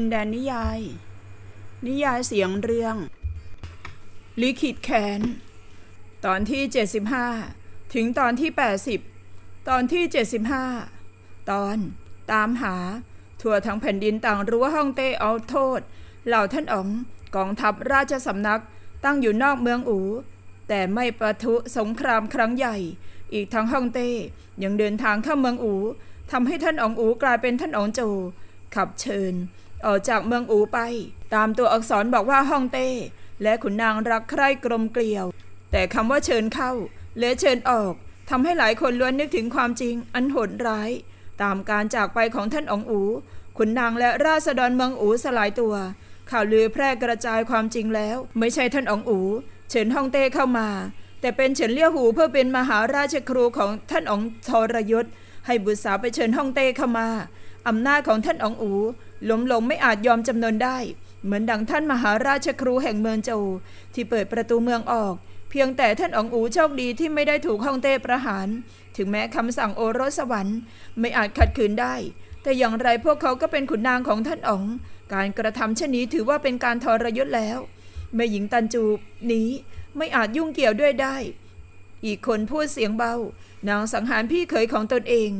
นแดนนิยาย นิยายเสียงเรื่องลิขิตแขนตอนที่ 75 ถึงตอนที่ 80 ตอนที่ 75 ตอนตามหาทั่วทั้งแผ่นดินต่างรั้วฮ่องเต้เอาโทษ เหล่าท่านอ๋องกองทัพราชสำนักตั้งอยู่นอกเมืองอู แต่ไม่ประทุสงครามครั้งใหญ่อีกทั้งฮ่องเต้ยังเดินทางเข้าเมืองอูทำให้ท่านอ๋องอูกลายเป็นท่านอ๋องโจขับเชิญออกจากเมืองอูไป ตามตัวอักษรบอกว่าฮ่องเต้ และขุนนางรักใคร่กลมเกลียว แต่คำว่าเชิญเข้าและเชิญออกทำให้หลายคนล้วนนึกถึงความจริง อันโหดร้าย ตามการจากไปของท่านองอูขุนนางและราษฎรเมืองอูสลายตัว ข่าวลือแพร่กระจายความจริงแล้ว ไม่ใช่ท่านองอู เฉินฮ่องเต้เข้ามา แต่เป็นเฉินเลี่ยหูเพื่อเป็นมหาราชครูของท่านองทรยศให้บุตรสาวไปเชิญฮ่องเต้เข้ามาอำนาจของท่านองอูล้มลงไม่อาจยอมจำนนได้ เหมือนดังท่านมหาราชครูแห่งเมืองโจที่เปิดประตูเมืองออก เพียงแต่ท่านองอูโชคดีที่ไม่ได้ถูกฮ่องเต้ประหาร ถึงแม้คำสั่งโอรสวรรค์ ไม่อาจขัดขืนได้ แต่อย่างไรพวกเขาก็เป็นขุนนางของท่านองการกระทำเช่นนี้ถือว่าเป็นการทรยศแล้วแม่หญิงตันจูนี้ไม่อาจยุ่งเกี่ยวด้วยได้ อีกคนพูดเสียงเบานางสังหารพี่เขยของตนเอง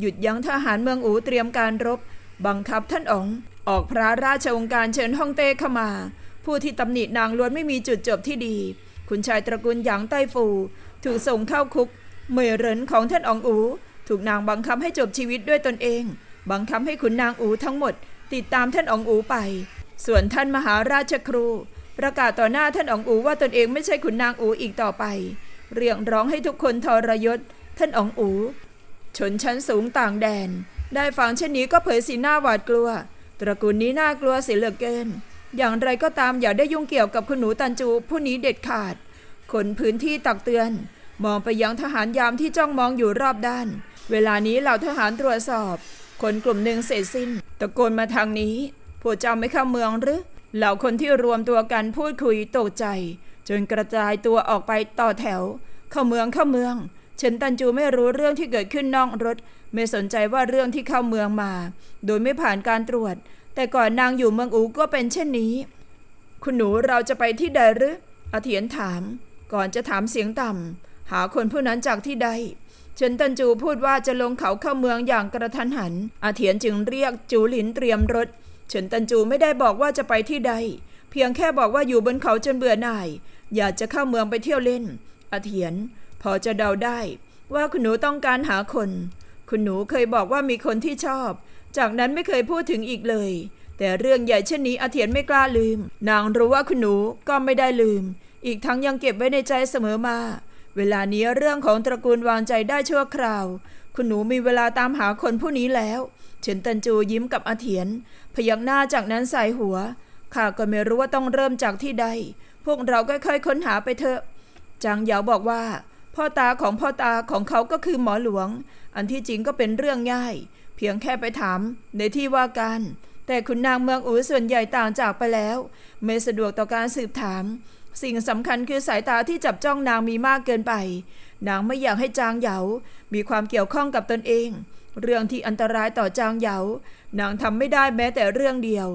หยุดยั้งทหารเมืองอูเตรียมการรบบังคับท่านองค์ออกพระราชองค์การเชิญฮ่องเต้เข้ามา ผู้ที่ตำหนินางล้วนไม่มีจุดจบที่ดี คุณชายตระกูลหยางไต้ฟู ถูกส่งเข้าคุก เมื่อเหรินของท่านองอูถูกนางบังคับให้จบชีวิตด้วยตนเอง บังคับให้ขุนนางอูทั้งหมด ติดตามท่านองอูไป ส่วนท่านมหาราชครู ประกาศต่อหน้าท่านองอูว่าตนเองไม่ใช่ขุนนางอูอีกต่อไป เรียงร้องให้ทุกคนทรยศท่านองอูชนชั้นสูงต่างแดนได้ฟังเช่นนี้ก็เผยสีหน้าหวาดกลัว ตระกูลนี้น่ากลัวเสียเหลือเกิน อย่างไรก็ตามอย่าได้ยุ่งเกี่ยวกับคุณหนูตันจูผู้นี้เด็ดขาด คนพื้นที่ตักเตือนมองไปยังทหารยามที่จ้องมองอยู่รอบด้าน เวลานี้เหล่าทหารตรวจสอบ คนกลุ่มหนึ่งเสร็จสิ้น ตะโกนมาทางนี้ พวกเจ้าไม่เข้าเมืองหรือ เหล่าคนที่รวมตัวกันพูดคุยตกใจ จนกระจายตัวออกไปต่อแถว เข้าเมืองเข้าเมืองเฉินตันจูไม่รู้เรื่องที่เกิดขึ้นนอกรถ ไม่สนใจว่าเรื่องที่เข้าเมืองมาโดยไม่ผ่านการตรวจ แต่ก่อนนางอยู่เมืองอูก็เป็นเช่นนี้ คุณหนูเราจะไปที่ใดหรืออาเถียนถาม ก่อนจะถามเสียงต่ำ หาคนผู้นั้นจากที่ใดเฉินตันจูพูดว่าจะลงเขาเข้าเมืองอย่างกระทันหันอาเถียนจึงเรียกจูหลินเตรียมรถเฉินตันจูไม่ได้บอกว่าจะไปที่ใด เพียงแค่บอกว่าอยู่บนเขาจนเบื่อหน่าย อยากจะเข้าเมืองไปเที่ยวเล่นอาเถียนพอจะเดาได้ว่าคุณหนูต้องการหาคน คุณหนูเคยบอกว่ามีคนที่ชอบ จากนั้นไม่เคยพูดถึงอีกเลย แต่เรื่องใหญ่เช่นนี้อาเทียนไม่กล้าลืม นางรู้ว่าคุณหนูก็ไม่ได้ลืม อีกทั้งยังเก็บไว้ในใจเสมอมา เวลานี้เรื่องของตระกูลวางใจได้ชั่วคราว คุณหนูมีเวลาตามหาคนผู้นี้แล้วเฉินตันจูยิ้มกับอาเทียน พยักหน้าจากนั้นใส่หัว ข้าก็ไม่รู้ว่าต้องเริ่มจากที่ใด พวกเราค่อยๆค้นหาไปเถอะ จางเหยาบอกว่าพ่อตาของพ่อตาของเขาก็คือหมอหลวง อันที่จริงก็เป็นเรื่องง่าย เพียงแค่ไปถามในที่ว่าการแต่คุณนางเมืองอูส่วนใหญ่ต่างจากไปแล้ว ไม่สะดวกต่อการสืบถาม สิ่งสำคัญคือสายตาที่จับจ้องนางมีมากเกินไป นางไม่อยากให้จางเหยามีความเกี่ยวข้องกับตนเอง เรื่องที่อันตรายต่อจางเหยานางทำไม่ได้แม้แต่เรื่องเดียว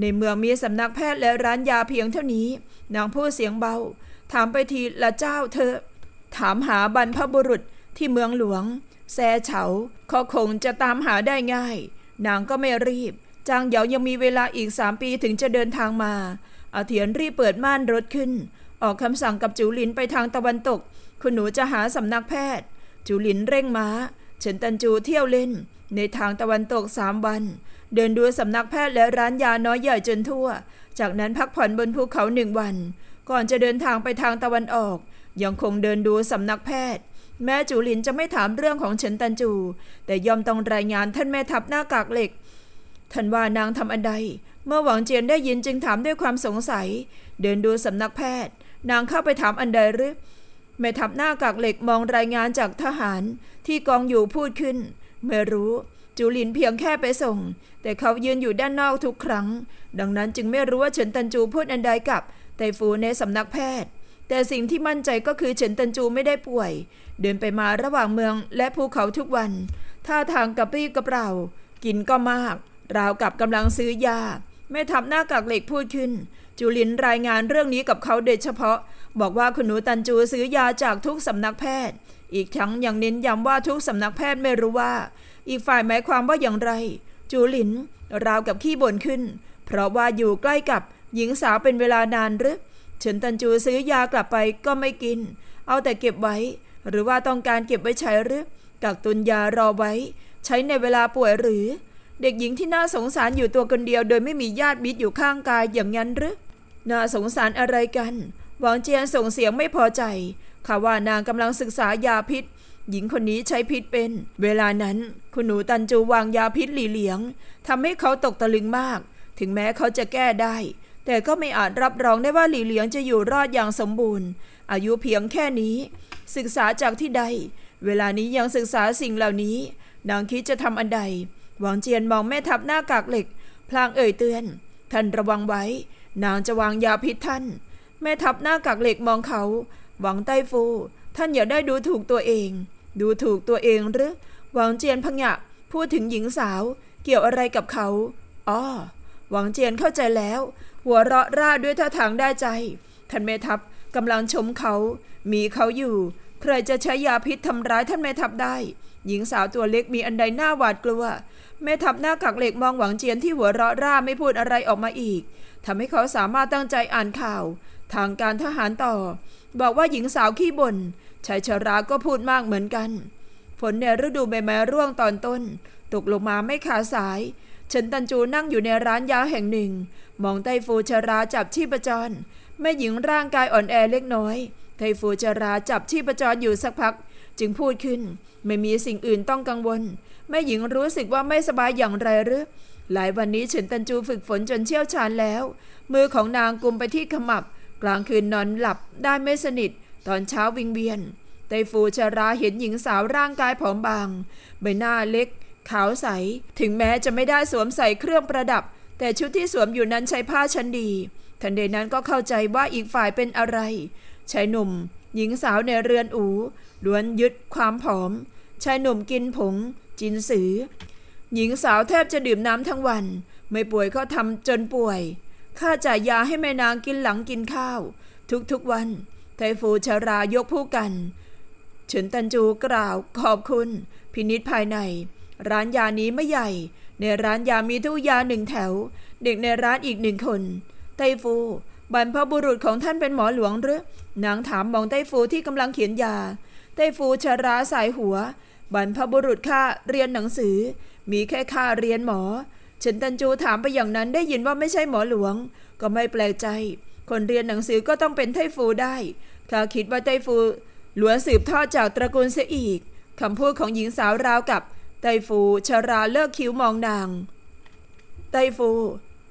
ในเมืองมีสำนักแพทย์และร้านยาเพียงเท่านี้ นางพูดเสียงเบา ถามไปทีละเจ้าเธอถามหาบรรพบุรุษที่เมืองหลวง แซเฉาเขาคงจะตามหาได้ง่าย นางก็ไม่รีบ จางเหยายังมีเวลาอีกสามปีถึงจะเดินทางมาอาเทียนรีบเปิดม่านรถขึ้น ออกคำสั่งกับจิวหลินไปทางตะวันตก คุณหนูจะหาสำนักแพทย์จิวหลินเร่งมา้าเฉินตันจูเที่ยวเล่น ในทางตะวันตกสามวัน เดินดูสำนักแพทย์และร้านยาน้อยใหญ่จนทั่ว จากนั้นพักผ่อนบนภูเขาหนึ่งวัน ก่อนจะเดินทางไปทางตะวันออกยังคงเดินดูสำนักแพทย์ แม่จูหลินจะไม่ถามเรื่องของเฉินตันจู แต่ยอมต้องรายงานท่านแม่ทัพหน้ากากเหล็กท่านว่านางทำอันใด เมื่อหวังเจียนได้ยินจึงถามด้วยความสงสัย เดินดูสำนักแพทย์ นางเข้าไปถามอันใดหรือแม่ทัพหน้ากากเหล็กมองรายงานจากทหารที่กองอยู่พูดขึ้นไม่รู้จูหลินเพียงแค่ไปส่ง แต่เขายืนอยู่ด้านนอกทุกครั้ง ดังนั้นจึงไม่รู้ว่าเฉินตันจูพูดอันใดกับไตฟูในสำนักแพทย์แต่สิ่งที่มั่นใจก็คือเฉินตันจูไม่ได้ป่วย เดินไปมาระหว่างเมือง และภูเขาทุกวัน ท่าทางกระปรี้กระเปร่า กินก็มาก ราวกับกำลังซื้อยาแม่ทัหน้ากากเหล็กพูดขึ้น จูลินรายงานเรื่องนี้กับเขาโดยเฉพาะ บอกว่าคุณหนูตันจูซื้อยาจากทุกสำนักแพทย์ อีกทั้งยังเน้นย้ำว่าทุกสำนักแพทย์ไม่รู้ว่า อีกฝ่ายหมายความว่าอย่างไร จูลิน ราวกับขี้บ่นขึ้น เพราะว่าอยู่ใกล้กับหญิงสาวเป็นเวลานานหรือเฉินตันจูซื้อยากลับไปก็ไม่กิน เอาแต่เก็บไว้ หรือว่าต้องการเก็บไว้ใช้หรือกักตุนยารอไว้ ใช้ในเวลาป่วยหรือ เด็กหญิงที่น่าสงสารอยู่ตัวคนเดียวโดยไม่มีญาติมิตรอยู่ข้างกายอย่างนั้นหรือน่าสงสารอะไรกัน หวังเจียนส่งเสียงไม่พอใจข่าว่านางกำลังศึกษายาพิษ หญิงคนนี้ใช้พิษเป็น เวลานั้นคุณหนูตันจูวางยาพิษหลีเหลียงทำให้เขาตกตะลึงมาก ถึงแม้เขาจะแก้ได้แต่ก็ไม่อาจรับรองได้ว่าหลี่เหลียงจะอยู่รอดอย่างสมบูรณ์ อายุเพียงแค่นี้ ศึกษาจากที่ใด เวลานี้ยังศึกษาสิ่งเหล่านี้ นางคิดจะทำอันใด หวังเจียนมองแม่ทัพหน้ากากเหล็ก พลางเอ่ยเตือน ท่านระวังไว้ นางจะวางยาพิษท่าน แม่ทัพหน้ากากเหล็กมองเขาหวังไต้ฟู ท่านอย่าได้ดูถูกตัวเอง ดูถูกตัวเองหรือหวังเจียนพงะพูดถึงหญิงสาว เกี่ยวอะไรกับเขาอ๋อหวังเจียนเข้าใจแล้วหัวเราะร่าด้วยท่าทางได้ใจ ท่านแม่ทัพกำลังชมเขา มีเขาอยู่ใครจะใช้ยาพิษทำร้ายท่านแม่ทัพได้ หญิงสาวตัวเล็กมีอันใดหน้าหวาดกลัวแม่ทัพหน้ากากเหล็กมองหวังเจียนที่หัวเราะร่าไม่พูดอะไรออกมาอีกทำให้เขาสามารถตั้งใจอ่านข่าว ทางการทหารต่อ บอกว่าหญิงสาวขี้บน่นชายชราก็พูดมากเหมือนกัน ฝนในฤดูใบไม้ร่วงตอนต้น ตกลงมาไม่ขาดสาย ฉันตันจูนั่งอยู่ในร้านยาแห่งหนึ่งมองไตฟูชราจับชีพจรแม่หญิงร่างกายอ่อนแอเล็กน้อย ไตฟูชราจับชีพจรอยู่สักพัก จึงพูดขึ้น ไม่มีสิ่งอื่นต้องกังวล แม่หญิงรู้สึกว่าไม่สบายอย่างไรหรือหลายวันนี้ฉินตันจูฝึกฝนจนเชี่ยวชาญแล้ว มือของนางกุมไปที่ขมับ กลางคืนนอนหลับได้ไม่สนิท ตอนเช้าวิงเวียน ไตฟูชราเห็นหญิงสาวร่างกายผอมบาง ใบหน้าเล็ก ขาวใส ถึงแม้จะไม่ได้สวมใส่เครื่องประดับแต่ชุดที่สวมอยู่นั้นใช้ผ้าชั้นดี ทันใดนั้นก็เข้าใจว่าอีกฝ่ายเป็นอะไร ชายหนุ่ม หญิงสาวในเรือนอูล้วนยึดความผอม ชายหนุ่มกินผงจินสือ หญิงสาวแทบจะดื่มน้ำทั้งวัน ไม่ป่วยก็ทำจนป่วย ข้าจ่ายยาให้แม่นางกินหลังกินข้าว ทุกๆวัน ไทฟูชารายกผู้กันเฉินตันจูกล่าวขอบคุณ พินิษภายใน ร้านยานี้ไม่ใหญ่ในร้านยามีทุกยาหนึ่งแถว เด็กในร้านอีกหนึ่งคน ไต้ฟู บรรพบุรุษของท่านเป็นหมอหลวงหรือนางถามมองไต้ฟูที่กำลังเขียนยา ไต้ฟูชราสายหัว บรรพบุรุษข้าเรียนหนังสือ มีแค่ข้าเรียนหมอเฉินตันจูถามไปอย่างนั้นได้ยินว่าไม่ใช่หมอหลวง ก็ไม่แปลกใจ คนเรียนหนังสือก็ต้องเป็นไต้ฟูได้ข้าคิดว่าไต้ฟูหลวนสืบทอดจากตระกูลเสียอีกคำพูดของหญิงสาวราวกับไตฟูชราเลิกคิ้วมองนาง ไตฟู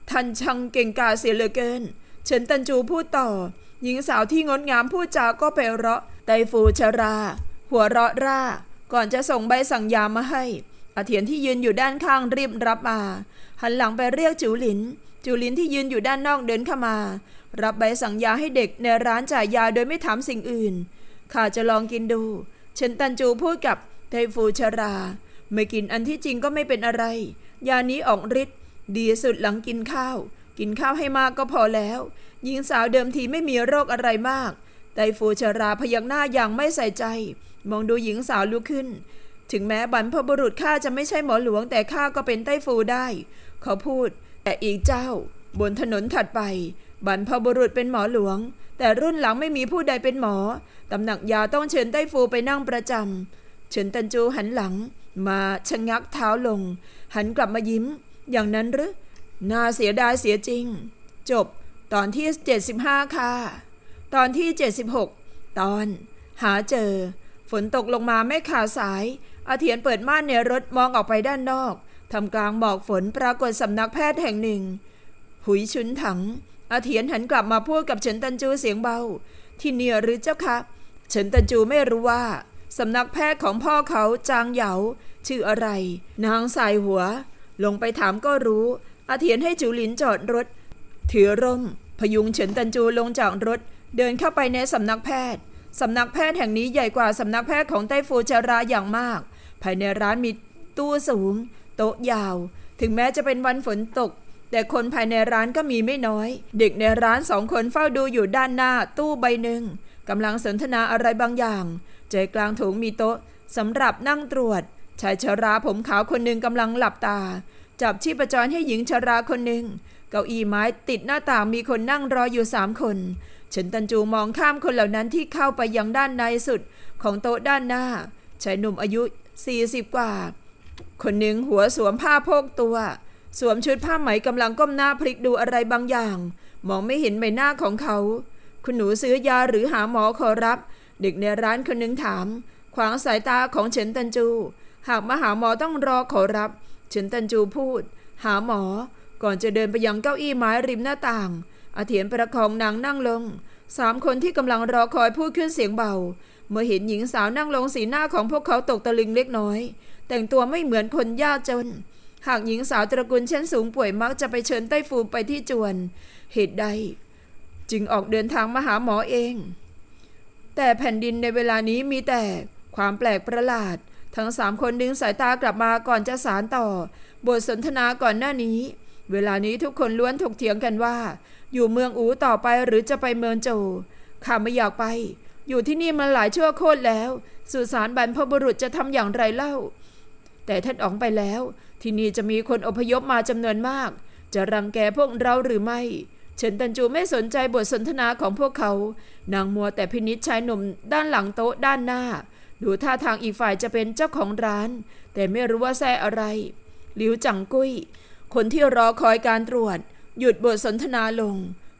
ท่านช่างเก่งกาเสียเหลือเกินเฉินตันจูพูดต่อ หญิงสาวที่งดงามพูดจาก็ไปเราะ ไตฟูชรา หัวเราะร่าก่อนจะส่งใบสั่งยามาให้อาเทียนที่ยืนอยู่ด้านข้างรีบรับมาหันหลังไปเรียกจูหลินจูหลินที่ยืนอยู่ด้านนอกเดินเข้ามา รับใบสั่งยาให้เด็กในร้านจ่ายยาโดยไม่ถามสิ่งอื่นข้าจะลองกินดูเฉินตันจูพูดกับไทฟูชราไม่กินอันที่จริงก็ไม่เป็นอะไร ยานี้ออกฤทธิ์ดีสุดหลังกินข้าว กินข้าวให้มากก็พอแล้ว หญิงสาวเดิมทีไม่มีโรคอะไรมาก ไตฟูชราพยักหน้าอย่างไม่ใส่ใจ มองดูหญิงสาวลุกขึ้น ถึงแม้บรรพบุรุษข้าจะไม่ใช่หมอหลวง แต่ข้าก็เป็นไตฟูได้ เขาพูด แต่อีกเจ้า บนถนนถัดไป บรรพบุรุษเป็นหมอหลวง แต่รุ่นหลังไม่มีผู้ใดเป็นหมอ ตำหนักยาต้องเชิญไตฟูไปนั่งประจำเฉินตันจูหันหลังมาชะงักเท้าลง หันกลับมายิ้ม อย่างนั้นหรือน่าเสียดายเสียจริง จบตอนที่ 75 ค่ะตอนที่ 76 ตอน หาเจอ ฝนตกลงมาไม่ขาดสายอาเทียนเปิดม่านในรถมองออกไปด้านนอกทำกลางบอกฝนปรากฏสำนักแพทย์แห่งหนึ่ง หุยชุนถังอาเทียนหันกลับมาพูดกับเฉินตันจูเสียงเบา ที่เนียหรือเจ้าคะเฉินตันจูไม่รู้ว่าสำนักแพทย์ของพ่อเขาจางเหยาชื่ออะไร นางสายหัว ลงไปถามก็รู้ อาเทียนให้จูหลินจอดรถถือร่ม พยุงเฉินตันจูลงจากรถ เดินเข้าไปในสำนักแพทย์ สำนักแพทย์แห่งนี้ใหญ่กว่า สำนักแพทย์ของไต้ฟูจาราอย่างมาก ภายในร้านมีตู้สูง โต๊ะยาว ถึงแม้จะเป็นวันฝนตก แต่คนภายในร้านก็มีไม่น้อย เด็กในร้านสองคนเฝ้าดูอยู่ด้านหน้าตู้ใบหนึ่งกำลังสนทนาอะไรบางอย่างใจกลางถุงมีโต๊ะสำหรับนั่งตรวจชายชาราผมขาวคนหนึ่งกำลังหลับตาจับชีพจรให้หญิงชาราคนหนึ่งเก้าอี้ไม้ติดหน้าต่างมีคนนั่งรออยู่สามคนเฉินตันจูมองข้ามคนเหล่านั้นที่เข้าไปยังด้านในสุดของโต๊ะด้านหน้าชายหนุ่มอายุ 40กว่าคนหนึ่งหัวสวมผ้าโพกตัวสวมชุดผ้าไหมกำลังก้มหน้าพลิกดูอะไรบางอย่างมองไม่เห็นใบหน้าของเขาคุณหนูซื้อยาหรือหาหมอขอรับเด็กในร้านคนหนึ่งถาม ขวางสายตาของเฉินตันจู หากมาหาหมอต้องรอขอรับ เฉินตันจูพูด หาหมอก่อนจะเดินไปยังเก้าอี้ไม้ริมหน้าต่าง อาเถียนประคองนางนั่งลง สามคนที่กำลังรอคอยพูดขึ้นเสียงเบาเมื่อเห็นหญิงสาวนั่งลงสีหน้าของพวกเขาตกตะลึงเล็กน้อย แต่งตัวไม่เหมือนคนยากจนหากหญิงสาวตระกูลเช่นสูงป่วยมักจะไปเชิญไต้ฟูไปที่จวน เหตุใดจึงออกเดินทางมาหาหมอเองแต่แผ่นดินในเวลานี้มีแต่ความแปลกประหลาด ทั้งสามคนดึงสายตากลับมาก่อนจะสารต่อบทสนทนาก่อนหน้านี้ เวลานี้ทุกคนล้วนถกเถียงกันว่า อยู่เมืองอูต่อไปหรือจะไปเมืองโจข้าไม่อยากไป อยู่ที่นี่มันหลายชั่วโคตรแล้วสุสานบรรพบุรุษจะทำอย่างไรเล่า แต่ท่านอองไปแล้ว ที่นี่จะมีคนอพยพมาจำนวนมาก จะรังแกพวกเราหรือไม่เฉินตันจูไม่สนใจบทสนทนาของพวกเขา นางมัวแต่พินิจชายหนุ่มด้านหลังโต๊ะด้านหน้า ดูท่าทางอีกฝ่ายจะเป็นเจ้าของร้าน แต่ไม่รู้ว่าแซ่อะไร หลิวจังกุ้ย คนที่รอคอยการตรวจหยุดบทสนทนาลง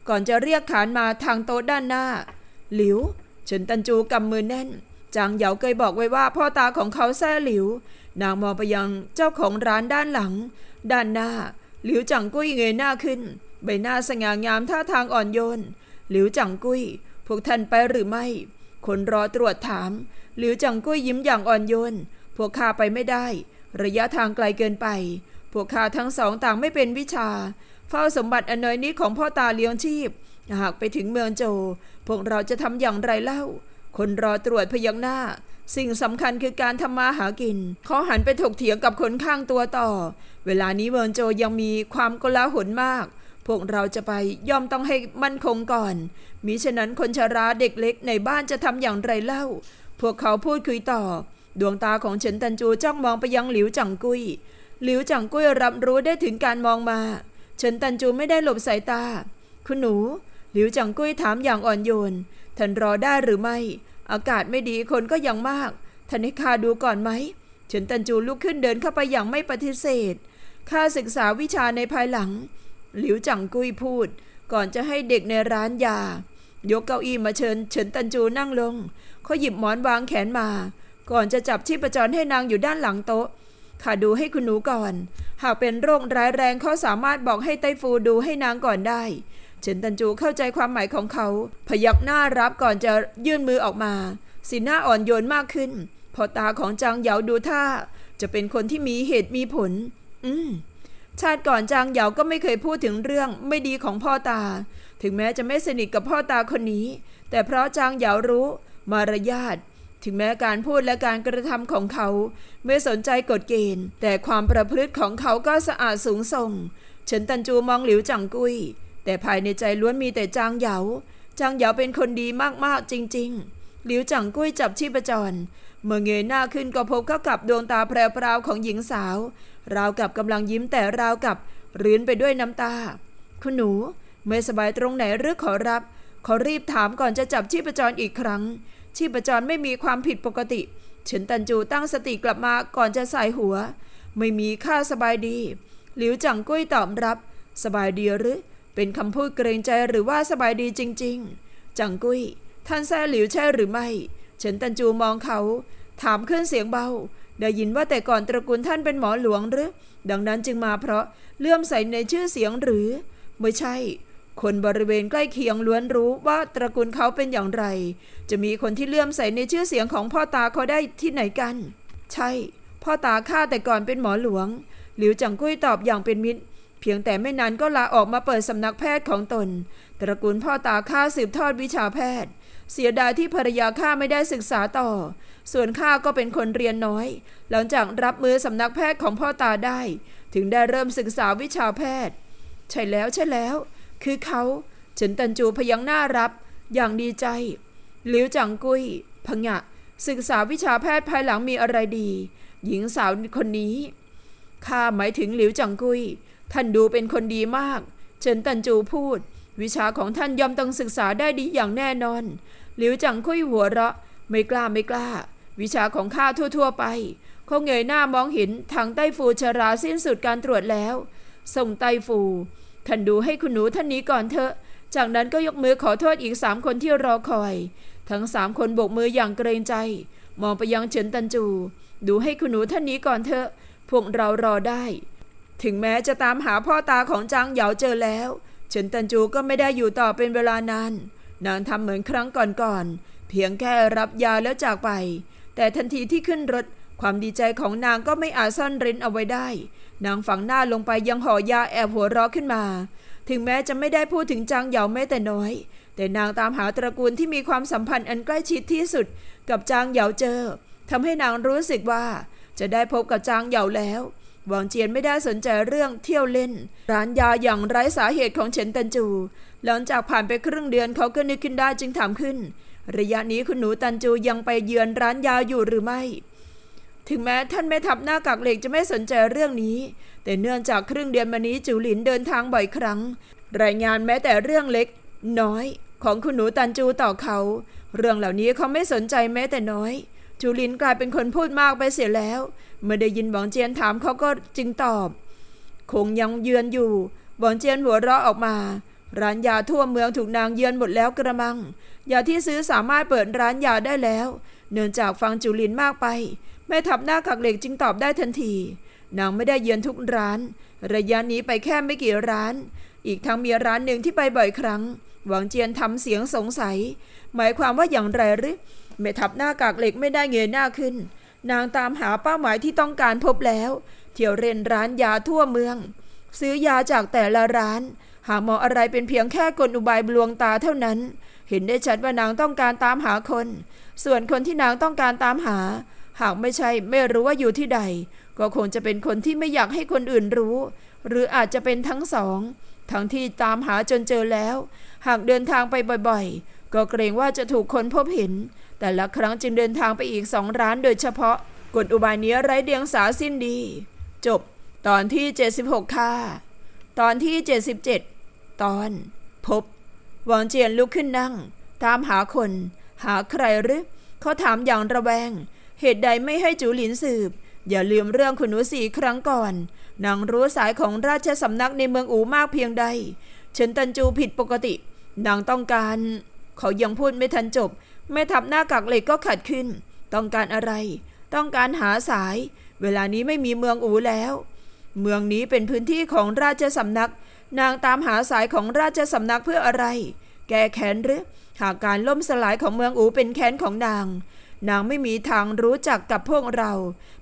ก่อนจะเรียกขานมาทางโต๊ะด้านหน้า หลิวเฉินตันจูกำมือแน่น จางเหยาเคยบอกไว้ว่าพ่อตาของเขาแซ่หลิว นางมองไปยังเจ้าของร้านด้านหลัง ด้านหน้า หลิวจังกุ้ยเงยหน้าขึ้นใบหน้าสง่างามท่าทางอ่อนโยน หลิวจังกุ้ย พวกท่านไปหรือไม่ คนรอตรวจถาม หลิวจังกุ้ยยิ้มอย่างอ่อนโยน พวกข้าไปไม่ได้ ระยะทางไกลเกินไป พวกข้าทั้งสองต่างไม่เป็นวิชา เฝ้าสมบัติอันน้อยนิดของพ่อตาเลี้ยงชีพ หากไปถึงเมืองโจพวกเราจะทำอย่างไรเล่า คนรอตรวจพยักหน้า สิ่งสำคัญคือการทำมาหากินขอหันไปถกเถียงกับคนข้างตัวต่อ เวลานี้เมิองนโจยังมีความกลาหลมากพวกเราจะไปยอมต้องให้มั่นคงก่อน มิฉะนั้นคนชาราเด็กเล็ก ในบ้านจะทำอย่างไรเล่า พวกเขาพูดคุยต่อ ดวงตาของเฉินตันจูจ้องมองไปยังหลิวจังกุยหลิวจังกุยรับรู้ได้ถึงการมองมา เฉินตันจูไม่ได้หลบสายตา คุณหนู หลิวจังกุยถามอย่างอ่อนโยน ท่านรอได้หรือไม่ อากาศไม่ดีคนก็ยังมาก ท่านให้ข้าดูก่อนไหมเฉินตันจูลุกขึ้นเดินเข้าไปอย่างไม่ปฏิเสธ ข้าศึกษาวิชาในภายหลังหลิวจังกุ้ยพูด ก่อนจะให้เด็กในร้านยา ยกเก้าอี้มาเชิญเฉินตันจูนั่งลง เขาหยิบหมอนวางแขนมา ก่อนจะจับชีพจรให้นางอยู่ด้านหลังโต๊ะข้าดูให้คุณหนูก่อน หากเป็นโรคร้ายแรงเขาสามารถบอกให้ไต้ฟูดูให้นางก่อนได้เฉินตันจูเข้าใจความหมายของเขา พยักหน้ารับก่อนจะยื่นมือออกมาสีหน้าอ่อนโยนมากขึ้น พอตาของจางเหยาดูท่าจะเป็นคนที่มีเหตุมีผล อืมชาติก่อนจางเหยา ก็ไม่เคยพูดถึงเรื่องไม่ดีของพ่อตา ถึงแม้จะไม่สนิทกับพ่อตาคนนี้ แต่เพราะจางเหยารู้มารยาท ถึงแม้การพูดและการกระทำของเขาไม่สนใจกฎเกณฑ์ แต่ความประพฤติของเขาก็สะอาดสูงส่ง เฉินตันจูมองหลิวจังกุยแต่ภายในใจล้วนมีแต่จางเหยา จางเหยาเป็นคนดีมากๆจริงๆหลิวจังกุ้ยจับชีพจร เมื่อเงยหน้าขึ้นก็พบเข้ากับดวงตาแพรวของหญิงสาว ราวกับกำลังยิ้มแต่ราวกับรื้นไปด้วยน้ำตา คุณหนูไม่สบายตรงไหนหรือขอรับ ขอรีบถามก่อนจะจับชีพจรอีกครั้ง ชีพจรไม่มีความผิดปกติเฉินตันจูตั้งสติกลับมาก่อนจะใส่หัว ไม่มีค่าสบายดี หลิวจังกุ้ยตอบรับ สบายดีหรือ เป็นคำพูดเกรงใจหรือว่าสบายดีจริง ๆ จังกุ้ยท่านแซ่หลิวใช่หรือไม่เฉินตันจูมองเขา ถามขึ้นเสียงเบาได้ยินว่าแต่ก่อนตระกูลท่านเป็นหมอหลวงหรือดังนั้นจึงมาเพราะเลื่อมใสในชื่อเสียงหรือไม่ใช่ คนบริเวณใกล้เคียงล้วนรู้ว่าตระกูลเขาเป็นอย่างไร จะมีคนที่เลื่อมใสในชื่อเสียงของพ่อตาเขาได้ที่ไหนกัน ใช่ พ่อตาข้าแต่ก่อนเป็นหมอหลวงหลิวจังกุ้ยตอบอย่างเป็นมิตร เพียงแต่ไม่นานก็ลาออกมาเปิดสำนักแพทย์ของตนตระกูลพ่อตาข้าสืบทอดวิชาแพทย์เสียดายที่ภรรยาข้าไม่ได้ศึกษาต่อ ส่วนข้าก็เป็นคนเรียนน้อย หลังจากรับมือสำนักแพทย์ของพ่อตาได้ ถึงได้เริ่มศึกษาวิชาแพทย์ ใช่แล้วใช่แล้ว คือเขาเฉินตันจูพยังหน้ารับ อย่างดีใจ หลิวจังกุยพงะศึกษาวิชาแพทย์ภายหลังมีอะไรดี หญิงสาวคนนี้ ข้าหมายถึงหลิวจังกุย ท่านดูเป็นคนดีมาก เฉินตันจูพูดวิชาของท่านยอมต้องศึกษาได้ดีอย่างแน่นอน หลิวจังคุยหัวเราะไม่กล้าไม่กล้า วิชาของข้าทั่วๆไป เขาเงยหน้ามองเห็นทางไต้ฟูชราสิ้นสุดการตรวจแล้ว ส่งไต้ฟู ท่านดูให้คุณหนูท่านนี้ก่อนเถอะ จากนั้นก็ยกมือขอโทษอีกสามคนที่รอคอย ทั้งสามคนโบกมืออย่างเกรงใจ มองไปยังเฉินตันจู ดูให้คุณหนูท่านนี้ก่อนเถอะ พวกเรารอได้ ถึงแม้จะตามหาพ่อตาของจางเหยาเจอแล้วเฉินตันจูก็ไม่ได้อยู่ต่อเป็นเวลานาน นางทำเหมือนครั้งก่อนๆเพียงแค่รับยาแล้วจากไป แต่ทันทีที่ขึ้นรถ ความดีใจของนางก็ไม่อาจซ่อนเร้นเอาไว้ได้ นางฝังหน้าลงไปยังห่อยาแอบหัวเราะขึ้นมา ถึงแม้จะไม่ได้พูดถึงจางเหยาแม้แต่น้อย แต่นางตามหาตระกูลที่มีความสัมพันธ์อันใกล้ชิดที่สุดกับจางเหยาเจอทำให้นางรู้สึกว่าจะได้พบกับจางเหยาแล้วหวังเจียนไม่ได้สนใจเรื่องเที่ยวเล่น ร้านยาอย่างไร้สาเหตุของเฉินตันจู หลังจากผ่านไปครึ่งเดือนเขาก็นึกขึ้นได้จึงถามขึ้น ระยะนี้คุณหนูตันจูยังไปเยือนร้านยาอยู่หรือไม่ ถึงแม้ท่านไม่ทับหน้ากากเหล็กจะไม่สนใจเรื่องนี้ แต่เนื่องจากครึ่งเดือนมานี้จูหลินเดินทางบ่อยครั้งรายงานแม้แต่เรื่องเล็กน้อยของคุณหนูตันจูต่อเขา เรื่องเหล่านี้เขาไม่สนใจแม้แต่น้อย จูหลินกลายเป็นคนพูดมากไปเสียแล้วเมื่อได้ยินหวังเจียนถามเขาก็จึงตอบ คงยังเยือนอยู่หวังเจียนหัวเราะออกมา ร้านยาทั่วเมืองถูกนางเยือนหมดแล้วกระมังยาที่ซื้อสามารถเปิดร้านยาได้แล้ว เนื่องจากฟังจุลินมากไปแม่ทับหน้าขักเหล็กจึงตอบได้ทันที นางไม่ได้เยือนทุกร้าน ระยะนี้ไปแค่ไม่กี่ร้าน อีกทั้งมีร้านหนึ่งที่ไปบ่อยครั้ง หวังเจียนทำเสียงสงสัย หมายความว่าอย่างไรหรือแม่ทับหน้ากากเหล็กไม่ได้เงยหน้าขึ้นนางตามหาเป้าหมายที่ต้องการพบแล้วเที่ยวเรนร้านยาทั่วเมือง ซื้อยาจากแต่ละร้าน หาหมออะไรเป็นเพียงแค่กลอุบายบลวงตาเท่านั้น เห็นได้ชัดว่านางต้องการตามหาคน ส่วนคนที่นางต้องการตามหา หากไม่ใช่ไม่รู้ว่าอยู่ที่ใด ก็คงจะเป็นคนที่ไม่อยากให้คนอื่นรู้ หรืออาจจะเป็นทั้งสอง ทั้งที่ตามหาจนเจอแล้ว หากเดินทางไปบ่อยก็เกรงว่าจะถูกคนพบเห็น แต่ละครั้งจึงเดินทางไปอีกสองร้านโดยเฉพาะกฎอุบายนี้ไร้เดียงสาสิ้นดี จบ ตอนที่ 76 ค่ะ ตอนที่ 77 ตอน พบหวังเจียนลุกขึ้นนั่ง ตามหาคน หาใครหรือ เขาถามอย่างระแวง เหตุใดไม่ให้จูหลินสืบ อย่าลืมเรื่องคุณหนูสีครั้งก่อน นางรู้สายของราชสำนักในเมืองอูมากเพียงใด เฉินตันจูผิดปกติ นางต้องการเขายังพูดไม่ทันจบแม่ทับหน้ากากเหล็กก็ขัดขึ้น ต้องการอะไร ต้องการหาสาย เวลานี้ไม่มีเมืองอูแล้ว เมืองนี้เป็นพื้นที่ของราชสำนัก นางตามหาสายของราชสำนักเพื่ออะไร แกแค้นหรือ หากการล่มสลายของเมืองอูเป็นแค้นของนาง นางไม่มีทางรู้จักกับพวกเรา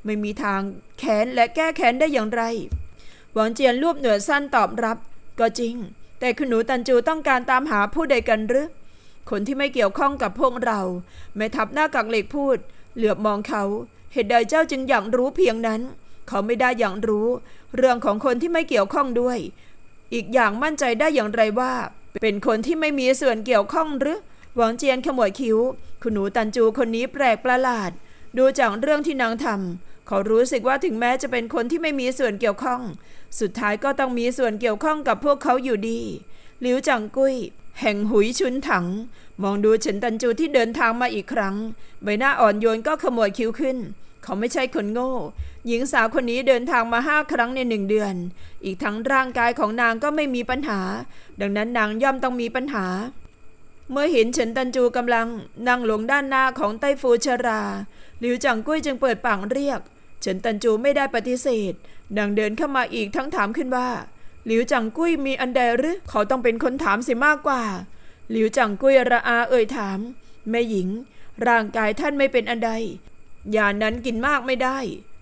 ไม่มีทางแค้นและแก้แค้นได้อย่างไร หวังเจียนรวบเหนือสั้นตอบรับ ก็จริง แต่คุณหนูตันจูต้องการตามหาผู้ใดกันหรือคนที่ไม่เกี่ยวข้องกับพวกเราแม่ทัพหน้ากังเหล็กพูด เหลือบมองเขา เหตุใดเจ้าจึงอยากรู้เพียงนั้น เขาไม่ได้อย่างรู้ เรื่องของคนที่ไม่เกี่ยวข้องด้วย อีกอย่างมั่นใจได้อย่างไรว่า เป็นคนที่ไม่มีส่วนเกี่ยวข้องหรือหวังเจียนขมวดคิ้ว คุณหนูตันจูคนนี้แปลกประหลาด ดูจากเรื่องที่นางทำเขารู้สึกว่าถึงแม้จะเป็นคนที่ไม่มีส่วนเกี่ยวข้อง สุดท้ายก็ต้องมีส่วนเกี่ยวข้องกับพวกเขาอยู่ดีหลิวจังกุ้ยแห่งหุยชุนถัง มองดูเฉินตันจูที่เดินทางมาอีกครั้ง ใบหน้าอ่อนโยนก็ขมวดคิ้วขึ้น เขาไม่ใช่คนโง่ หญิงสาวคนนี้เดินทางมาห้าครั้งในหนึ่งเดือน อีกทั้งร่างกายของนางก็ไม่มีปัญหา ดังนั้นนางย่อมต้องมีปัญหา เมื่อเห็นเฉินตันจูกำลัง นั่งหลงด้านหน้าของไต้ฟูชรา หลิวจังกุ้ยจึงเปิดปากเรียกเฉินตันจูไม่ได้ปฏิเสธนางเดินเข้ามาอีกทั้งถามขึ้นว่าหลิวจังกุ้ยมีอันใดหรือเขาต้องเป็นคนถามสิมากกว่า หลิวจังกุ้ยระอาเอ่ยถามแม่หญิง ร่างกายท่านไม่เป็นอันใดยานั้นกินมากไม่ได้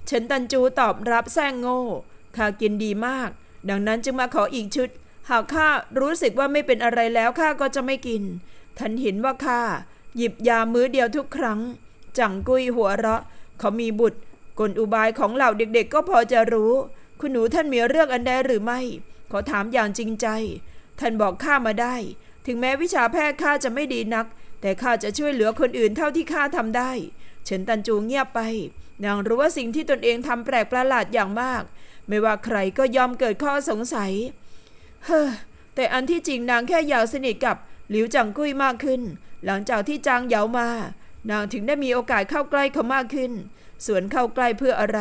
เฉินตันจูตอบรับแซงโง่ข้ากินดีมาก ดังนั้นจึงมาขออีกชุด หากข้ารู้สึกว่าไม่เป็นอะไรแล้วข้าก็จะไม่กิน ท่านเห็นว่าข้าหยิบยามื้อเดียวทุกครั้ง จังกุ้ยหัวเราะ เขามีบุตรกลอุบายของเหล่าเด็กๆก็พอจะรู้ คุณหนูท่านมีเรื่องอันใดหรือไม่อถามอย่างจริงใจ ท่านบอกข้ามาได้ ถึงแม้วิชาแพทย์ข้าจะไม่ดีนัก แต่ข้าจะช่วยเหลือคนอื่นเท่าที่ข้าทำได้เฉินตันจูเงียบไป นางรู้ว่าสิ่งที่ตนเองทำแปลกประหลาดอย่างมาก ไม่ว่าใครก็ยอมเกิดข้อสงสัยเฮ้อแต่อันที่จริงนางแค่อยากสนิทกับ หลิวจังกุ้ยมากขึ้น หลังจากที่จางเหยามา นางถึงได้มีโอกาสเข้าใกล้เขามากขึ้นส่วนเข้าใกล้เพื่ออะไร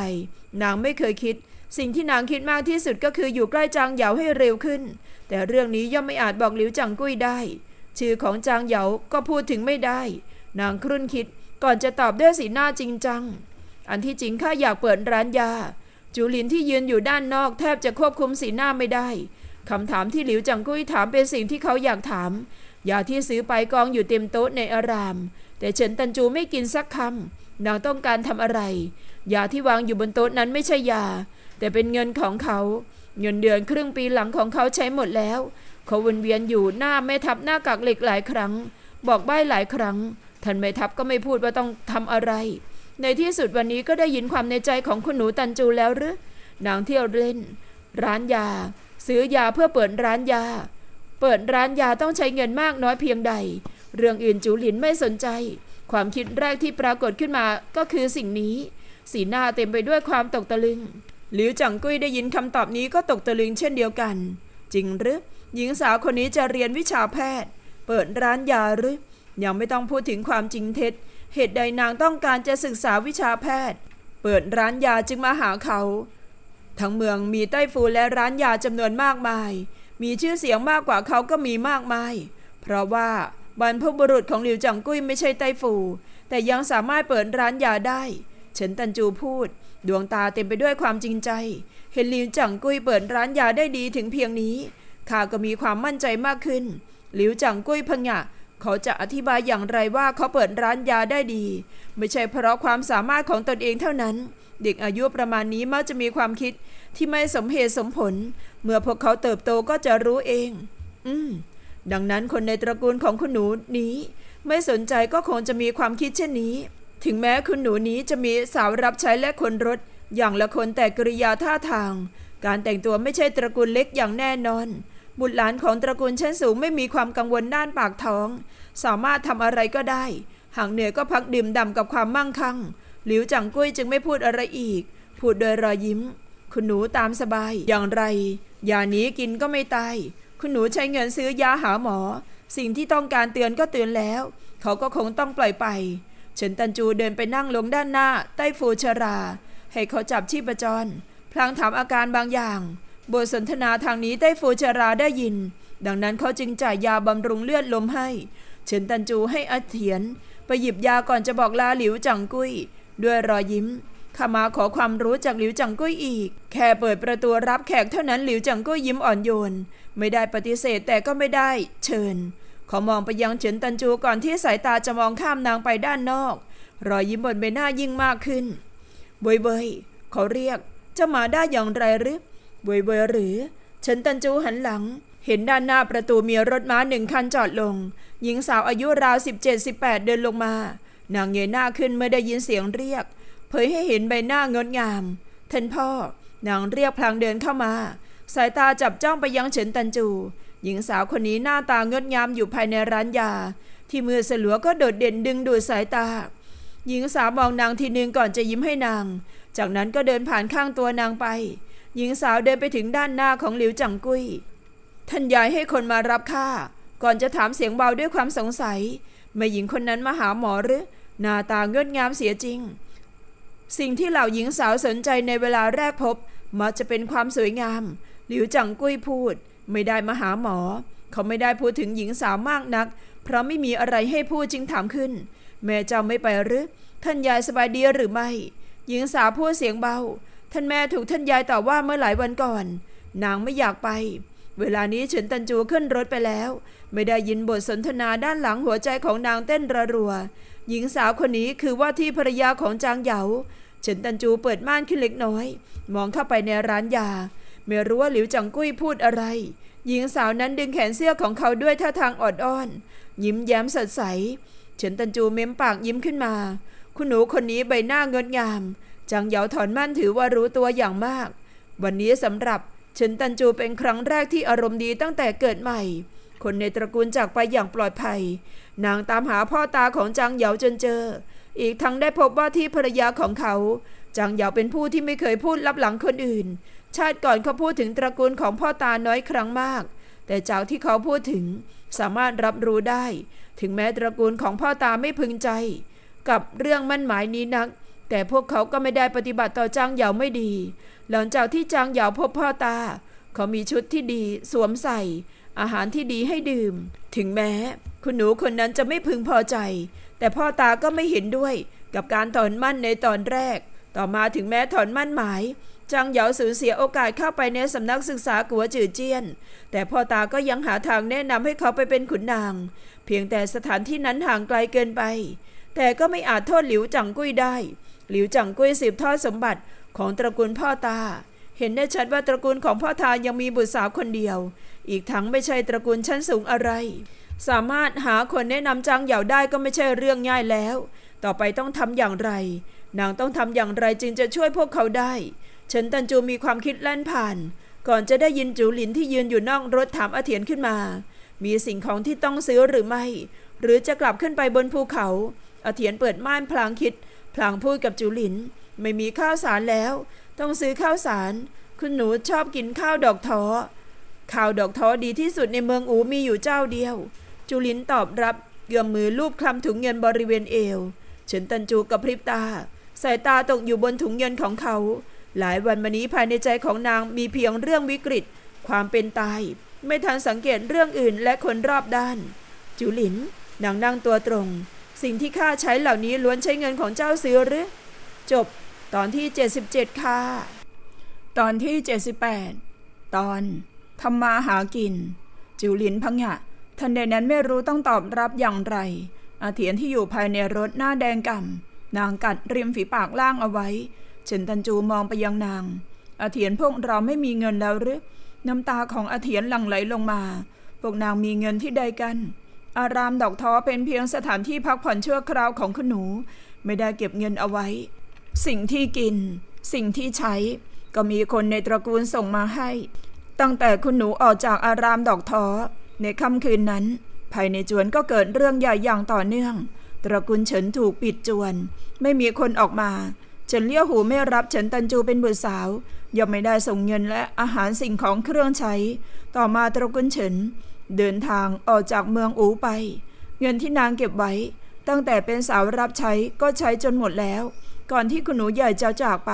นางไม่เคยคิดสิ่งที่นางคิดมากที่สุดก็คืออยู่ใกล้จางเหยาให้เร็วขึ้น แต่เรื่องนี้ย่อมไม่อาจบอกหลิวจังกุ้ยได้ ชื่อของจางเหยาก็พูดถึงไม่ได้ นางครุ่นคิดก่อนจะตอบด้วยสีหน้าจริงจัง อันที่จริงข้าอยากเปิดร้านยา จูหลินที่ยืนอยู่ด้านนอกแทบจะควบคุมสีหน้าไม่ได้ คำถามที่หลิวจังกุ้ยถามเป็นสิ่งที่เขาอยากถาม ยาที่ซื้อไปกองอยู่เต็มโต๊ะในอาราม แต่เฉินตันจูไม่กินสักคำ นางต้องการทำอะไร ยาที่วางอยู่บนโต๊ะนั้นไม่ใช่ยาแต่เป็นเงินของเขา เงินเดือนครึ่งปีหลังของเขาใช้หมดแล้ว เขาวนเวียนอยู่หน้าแม่ทับหน้ากากเหล็กหลายครั้ง บอกใบ้หลายครั้ง ท่านแม่ทัพก็ไม่พูดว่าต้องทำอะไร ในที่สุดวันนี้ก็ได้ยินความในใจของคุณหนูตันจูแล้วหรือนางเที่ยวเล่น ร้านยา ซื้อยาเพื่อเปิดร้านยา เปิดร้านยาต้องใช้เงินมากน้อยเพียงใด เรื่องอื่นจูหลินไม่สนใจ ความคิดแรกที่ปรากฏขึ้นมาก็คือสิ่งนี้ สีหน้าเต็มไปด้วยความตกตะลึงหลิวจังกุ้ยได้ยินคำตอบนี้ก็ตกตะลึงเช่นเดียวกัน จริงหรือหญิงสาวคนนี้จะเรียนวิชาแพทย์ เปิดร้านยาหรือ ยังไม่ต้องพูดถึงความจริงเท็จเหตุใดนางต้องการจะศึกษาวิชาแพทย์ เปิดร้านยาจึงมาหาเขา ทั้งเมืองมีใต้ฟูและร้านยาจำนวนมากมาย มีชื่อเสียงมากกว่าเขาก็มีมากมาย เพราะว่าบรรพบุรุษของหลิวจังกุ้ยไม่ใช่ไต้ฟูแต่ยังสามารถเปิดร้านยาได้เฉินตันจูพูดดวงตาเต็มไปด้วยความจริงใจ เห็นลิวจังกุ้ยเปิดร้านยาได้ดีถึงเพียงนี้ ข้าก็มีความมั่นใจมากขึ้น หลิวจังกุ้ยพงะเขาจะอธิบายอย่างไรว่าเขาเปิดร้านยาได้ดี ไม่ใช่เพราะความสามารถของตนเองเท่านั้น เด็กอายุประมาณนี้มักจะมีความคิดที่ไม่สมเหตุสมผล เมื่อพวกเขาเติบโตก็จะรู้เอง อืม ดังนั้นคนในตระกูลของคุณหนูนี้ ไม่สนใจก็คงจะมีความคิดเช่นนี้ถึงแม้คุณหนูนี้จะมีสาวรับใช้และคนรถอย่างละคนแต่กริยาท่าทาง การแต่งตัวไม่ใช่ตระกูลเล็กอย่างแน่นอน บุตรหลานของตระกูลชั้นสูงไม่มีความกังวลด้านปากท้อง สามารถทำอะไรก็ได้ หากเหนื่อยก็พักดื่มด่ากับความมั่งคั่งหลิวจังกุ้ยจึงไม่พูดอะไรอีก พูดโดยรอยยิ้ม คุณหนูตามสบายอย่างไรยานี้กินก็ไม่ตายคุณหนูใช้เงินซื้อยาหาหมอ สิ่งที่ต้องการเตือนก็เตือนแล้ว เขาก็คงต้องปล่อยไปเฉินตันจูเดินไปนั่งลงด้านหน้าใต้ฟูชราให้เขาจับชีพจร พลางถามอาการบางอย่าง บทสนทนาทางนี้ใต้ฟูชราได้ยิน ดังนั้นเขาจึงจ่ายยาบำรุงเลือดลมให้เฉินตันจูให้อธเถียนไปหยิบยาก่อนจะบอกลาหลิวจังกุ้ยด้วยรอยยิ้มข้ามาขอความรู้จากหลิวจังกุ้ยอีก แค่เปิดประตูรับแขกเท่านั้นหลิวจังกุ้ยยิ้มอ่อนโยนไม่ได้ปฏิเสธแต่ก็ไม่ได้เชิญเขามองไปยังเฉินตันจูก่อนที่สายตาจะมองข้ามนางไปด้านนอก รอยยิ้มบนใบหน้ายิ่งมากขึ้นเบยเยเขาเรียก จะมาได้อย่างไรหรือเบยเบยหรือเฉินตันจูหันหลัง เห็นด้านหน้าประตูมีรถม้าหนึ่งคันจอดลงหญิงสาวอายุราว 17-18เดินลงมานางเงยหน้าขึ้น เมื่อได้ยินเสียงเรียก เผยให้เห็นใบหน้างดงามท่านพ่อนางเรียกพลางเดินเข้ามา สายตาจับจ้องไปยังเฉินตันจูหญิงสาวคนนี้หน้าตางดงามอยู่ภายในร้านยา ที่มือสลัวก็โดดเด่นดึงดูดสายตา หญิงสาวมองนางทีนึงก่อนจะยิ้มให้นาง จากนั้นก็เดินผ่านข้างตัวนางไป หญิงสาวเดินไปถึงด้านหน้าของหลิวจังกุ้ยท่านยายให้คนมารับข้าก่อนจะถามเสียงเบาด้วยความสงสัยแม่หญิงคนนั้นมาหาหมอหรือหน้าตางดงามเสียจริง สิ่งที่เหล่าหญิงสาวสนใจในเวลาแรกพบมักจะเป็นความสวยงามหลิวจังกุ้ยพูดไม่ได้มาหาหมอ เขาไม่ได้พูดถึงหญิงสาวมากนัก เพราะไม่มีอะไรให้พูดจึงถามขึ้น แม่เจ้าไม่ไปหรือ ท่านยายสบายดีหรือไม่ หญิงสาวพูดเสียงเบา ท่านแม่ถูกท่านยายต่อว่าเมื่อหลายวันก่อน นางไม่อยากไป เวลานี้เฉินตันจูขึ้นรถไปแล้ว ไม่ได้ยินบทสนทนาด้านหลังหัวใจของนางเต้นระรัว หญิงสาวคนนี้คือว่าที่ภรรยาของจางเหยา เฉินตันจูเปิดม่านขึ้นเล็กน้อยมองเข้าไปในร้านยาไม่รู้ว่าหลิวจังกุ้ยพูดอะไร หญิงสาวนั้นดึงแขนเสื้อของเขาด้วยท่าทางอดอ้อน ยิ้มแย้มสดใสเฉินตันจูเม้มปากยิ้มขึ้นมา คุณหนูคนนี้ใบหน้าเงิดงาม จังเหยาถอนมั่นถือว่ารู้ตัวอย่างมาก วันนี้สำหรับเฉินตันจูเป็นครั้งแรกที่อารมณ์ดีตั้งแต่เกิดใหม่ คนในตระกูลจากไปอย่างปลอดภัย นางตามหาพ่อตาของจังเหยาจนเจอ อีกทั้งได้พบว่าที่ภรรยาของเขาจังเหยาเป็นผู้ที่ไม่เคยพูดลับหลังคนอื่นชาติก่อนเขาพูดถึงตระกูลของพ่อตาน้อยครั้งมาก แต่จากที่เขาพูดถึง สามารถรับรู้ได้ ถึงแม้ตระกูลของพ่อตาไม่พึงใจ กับเรื่องมั่นหมายนี้นัก แต่พวกเขาก็ไม่ได้ปฏิบัติต่อจางเหยาไม่ดี หลังจากที่จางเหยาพบพ่อตา เขามีชุดที่ดีสวมใส่ อาหารที่ดีให้ดื่ม ถึงแม้คุณหนูคนนั้นจะไม่พึงพอใจ แต่พ่อตาก็ไม่เห็นด้วย กับการถอนมั่นในตอนแรก ต่อมาถึงแม้ถอนมั่นหมายจังเหยาสูญเสียโอกาสเข้าไปในสำนักศึกษา กัวจือเจี้ยน แต่พ่อตาก็ยังหาทางแนะนำให้เขาไปเป็นขุนนาง เพียงแต่สถานที่นั้นห่างไกลเกินไป แต่ก็ไม่อาจโทษหลิวจังกุ้ยได้ หลิวจังกุ้ยสืบทอดสมบัติของตระกูลพ่อตา เห็นได้ชัดว่าตระกูลของพ่อทายังมีบุตรสาวคนเดียว อีกทั้งไม่ใช่ตระกูลชั้นสูงอะไร สามารถหาคนแนะนำจังเหยาได้ก็ไม่ใช่เรื่องง่ายแล้ว ต่อไปต้องทำอย่างไร นางต้องทำอย่างไรจึงจะช่วยพวกเขาได้เฉินตันจูมีความคิดแล่นผ่าน ก่อนจะได้ยินจูหลินที่ยืนอยู่นอกรถถามอาเถียนขึ้นมา มีสิ่งของที่ต้องซื้อหรือไม่ หรือจะกลับขึ้นไปบนภูเขาอาเถียนเปิดม่านพลางคิด พลางพูดกับจูหลิน ไม่มีข้าวสารแล้ว ต้องซื้อข้าวสาร คุณหนูชอบกินข้าวดอกท้อ ข้าวดอกท้อดีที่สุดในเมืองอูมีอยู่เจ้าเดียว จูหลินตอบรับเกื้อมมือลูบคลำถุงเงินบริเวณเอว เฉินตันจูกระพริบตา สายตาตกอยู่บนถุงเงินของเขาหลายวันมานี้ภายในใจของนางมีเพียงเรื่องวิกฤต ความเป็นตาย ไม่ทันสังเกตเรื่องอื่นและคนรอบด้าน จุลินนางนั่งตัวตรง สิ่งที่ข้าใช้เหล่านี้ล้วนใช้เงินของเจ้าซื้อหรือ จบ ตอนที่ 77 ค่ะตอนที่ 78 ตอนทำมาหากินจิวลินพังหะทันใดนั้นไม่รู้ต้องตอบรับอย่างไร อาเถียนที่อยู่ภายในรถหน้าแดงก่ำนางกัดริมฝีปากล่างเอาไว้เฉินตันจูมองไปยังนาง อาเถียนพวกเราไม่มีเงินแล้วหรือ น้ำตาของอาเถียนหลั่งไหลลงมา พวกนางมีเงินที่ใดกัน อารามดอกท้อเป็นเพียงสถานที่พักผ่อนชั่วคราวของขนูไม่ได้เก็บเงินเอาไว้ สิ่งที่กิน สิ่งที่ใช้ ก็มีคนในตระกูลส่งมาให้ ตั้งแต่คุณหนูออกจากอารามดอกท้อในค่ำคืนนั้น ภายในจวนก็เกิดเรื่องใหญ่อย่างต่อเนื่อง ตระกูลเฉินถูกปิดจวน ไม่มีคนออกมาฉันเลี้ยวหูไม่ รับเฉินตันจูเป็นบุตรสาว ย่อมไม่ได้ส่งเงินและอาหารสิ่งของเครื่องใช้ ต่อมาตระกูลเฉินเดินทางออกจากเมืองอูไป เงินที่นางเก็บไว้ ตั้งแต่เป็นสาว รับใช้ก็ใช้จนหมดแล้ว ก่อนที่ คุณหนูใหญ่จะจากไป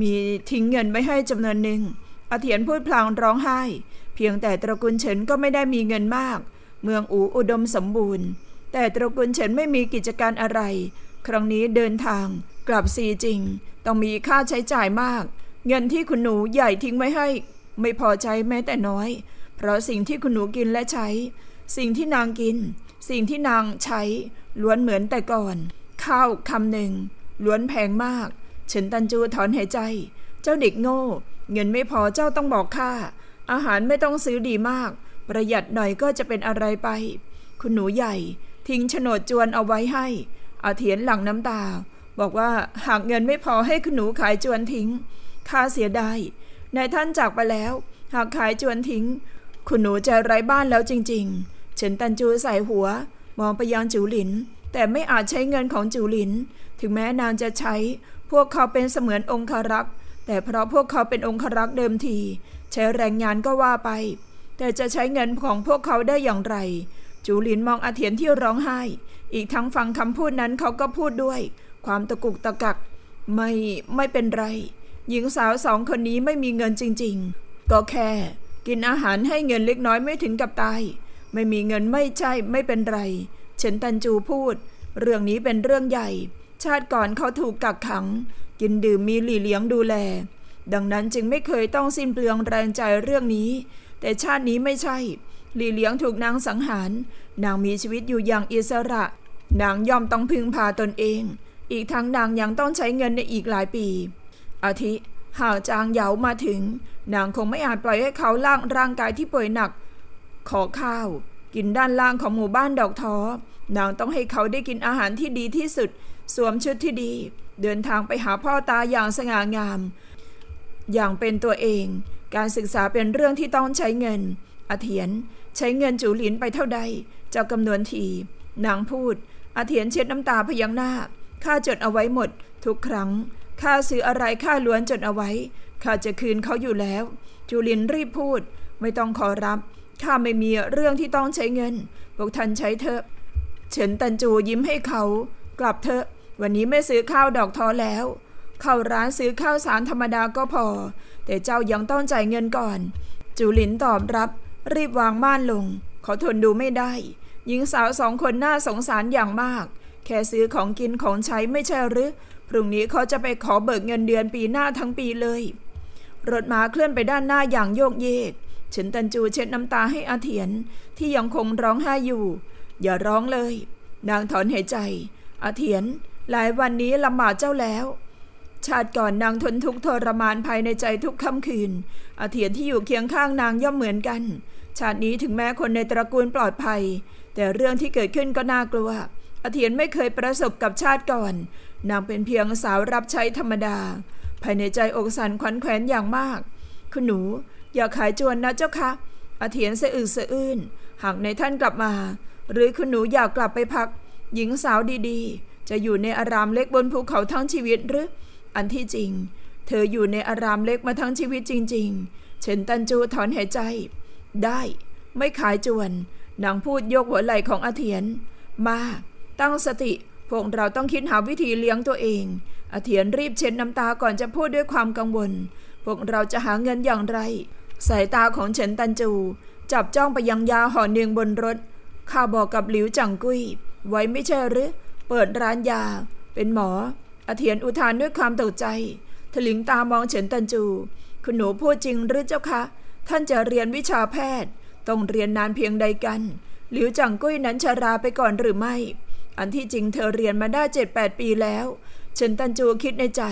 มีทิ้งเงินไว้ให้จำนวนหนึ่งอาเถียนพูดพลางร้องไห้ เพียงแต่ตระกูลเฉินก็ไม่ได้มีเงินมาก เมืองอูอุดมสมบูรณ์ แต่ตระกูลเฉินไม่มีกิจการอะไร ครั้งนี้เดินทางกลับซีจริง ต้องมีค่าใช้จ่ายมาก เงินที่คุณหนูใหญ่ทิ้งไว้ให้ ไม่พอใช้แม้แต่น้อย เพราะสิ่งที่คุณหนูกินและใช้ สิ่งที่นางกิน สิ่งที่นางใช้ล้วนเหมือนแต่ก่อน ข้าวคำหนึ่ง ล้วนแพงมาก ฉันตันจูถอนหายใจ เจ้า เด็กโง่ เงินไม่พอเจ้าต้องบอกข้า อาหารไม่ต้องซื้อดีมาก ประหยัดหน่อยก็จะเป็นอะไรไป คุณหนูใหญ่ ทิ้งโฉนดจวนเอาไว้ให้อาเทียนหลังน้ำตาบอกว่าหากเงินไม่พอให้คุณหนูขายจวนทิ้ง ค่าเสียดายนายท่านจากไปแล้ว หากขายจวนทิ้ง คุณหนูจะไร้บ้านแล้วจริงๆเฉินตันจูใส่หัวมองไปยังจิวหลิน แต่ไม่อาจใช้เงินของจิวหลิน ถึงแม้นางจะใช้ พวกเขาเป็นเสมือนองครักษ์แต่เพราะพวกเขาเป็นองครักษ์เดิมที ใช้แรงงานก็ว่าไป แต่จะใช้เงินของพวกเขาได้อย่างไรจูหลินมองอาเทียนที่ร้องไห้ อีกทั้งฟังคำพูดนั้นเขาก็พูดด้วยความตะกุกตะกักไม่ไม่เป็นไร หญิงสาวสองคนนี้ไม่มีเงินจริงๆ ก็แค่ กินอาหารให้เงินเล็กน้อยไม่ถึงกับตาย ไม่มีเงินไม่ใช่ไม่เป็นไร เฉินตันจูพูด เรื่องนี้เป็นเรื่องใหญ่ ชาติก่อนเขาถูกกักขัง กินดื่มมีหลี่เลี้ยงดูแล ดังนั้นจึงไม่เคยต้องสิ้นเปลืองแรงใจเรื่องนี้ แต่ชาตินี้ไม่ใช่หลี่เลี้ยงถูกนางสังหารนางมีชีวิตอยู่อย่างอิสระนางย่อมต้องพึ่งพาตนเองอีกทั้งนางยังต้องใช้เงินในอีกหลายปี อาทิหากจางเหยามาถึง นางคงไม่อาจปล่อยให้เขาล่างร่างกายที่ป่วยหนัก ขอข้าว กินด้านล่างของหมู่บ้านดอกท้อ นางต้องให้เขาได้กินอาหารที่ดีที่สุด สวมชุดที่ดี เดินทางไปหาพ่อตาอย่างสง่างาม อย่างเป็นตัวเอง การศึกษาเป็นเรื่องที่ต้องใช้เงินอาเทียนใช้เงินจูหลินไปเท่าใด เจ้ากำนวนที นางพูด อาเทียนเช็ดน้ำตาพยักหน้าข้าจดเอาไว้หมด ทุกครั้ง ข้าซื้ออะไรข้าล้วนจดเอาไว้ ข้าจะคืนเขาอยู่แล้ว จูลินรีบพูด ไม่ต้องขอรับ ข้าไม่มีเรื่องที่ต้องใช้เงิน พวกท่านใช้เถอะ เฉินตันจูยิ้มให้เขา กลับเถอะ วันนี้ไม่ซื้อข้าวดอกทอแล้ว เข้าร้านซื้อข้าวสารธรรมดาก็พอ แต่เจ้ายังต้องจ่ายเงินก่อน จูลินตอบรับ รีบวางม่านลงเขาทนดูไม่ได้ หญิงสาวสองคนน่าสงสารอย่างมากแค่ซื้อของกินของใช้ไม่ใช่หรือพรุ่งนี้เขาจะไปขอเบิกเงินเดือนปีหน้าทั้งปีเลย รถม้าเคลื่อนไปด้านหน้าอย่างโยกเยกเฉินตันจูเช็ดน้ำตาให้อาเทียนที่ยังคงร้องไห้อยู่ อย่าร้องเลย นางถอนหายใจ อาเทียน หลายวันนี้ลำบากเจ้าแล้ว ชาติก่อนนางทนทุกข์ทรมานภายในใจทุกค่ำคืน อาเทียนที่อยู่เคียงข้างนางย่อมเหมือนกัน ชาตินี้ถึงแม้คนในตระกูลปลอดภัย แต่เรื่องที่เกิดขึ้นก็น่ากลัวอธียนไม่เคยประสบกับชาติก่อนนางเป็นเพียงสาวรับใช้ธรรมดา ภายในใจอกสันขวัญแขวนอย่างมาก คุณหนูอย่าขายจวนนะเจ้าคะ อาเทียนเส่อึเส่อื้นหากในท่านกลับมา หรือคุณหนูอยากกลับไปพัก หญิงสาวดีๆ จะอยู่ในอารามเล็กบนภูเขาทั้งชีวิตหรือ อันที่จริง เธออยู่ในอารามเล็กมาทั้งชีวิตจริง ๆ เฉินตันจูถอนหายใจ ได้ไม่ขายจวนนางพูดยกหัวไหล่ของอาเทียนมาตั้งสติพวกเราต้องคิดหาวิธีเลี้ยงตัวเองอาเทียนรีบเช็ดน้ำตาก่อนจะพูดด้วยความกังวล พวกเราจะหาเงินอย่างไร สายตาของเฉินตันจู จับจ้องไปยังยาห่อหนึ่งบนรถข้าบอกกับหลิวจังกุ้ย ไว้ไม่ใช่หรือ เปิดร้านยา เป็นหมออาเทียนอุทานด้วยความตกใจ ถลิงตามองเฉินตันจู คุณหนูพูดจริงหรือเจ้าคะ ท่านจะเรียนวิชาแพทย์ ต้องเรียนนานเพียงใดกัน หลิวจังกุ้ยนั้นชาราไปก่อนหรือไม่อันที่จริงเธอเรียนมาได้เจ็ดแปด ปีแล้วเฉันตันจูคิดในใจ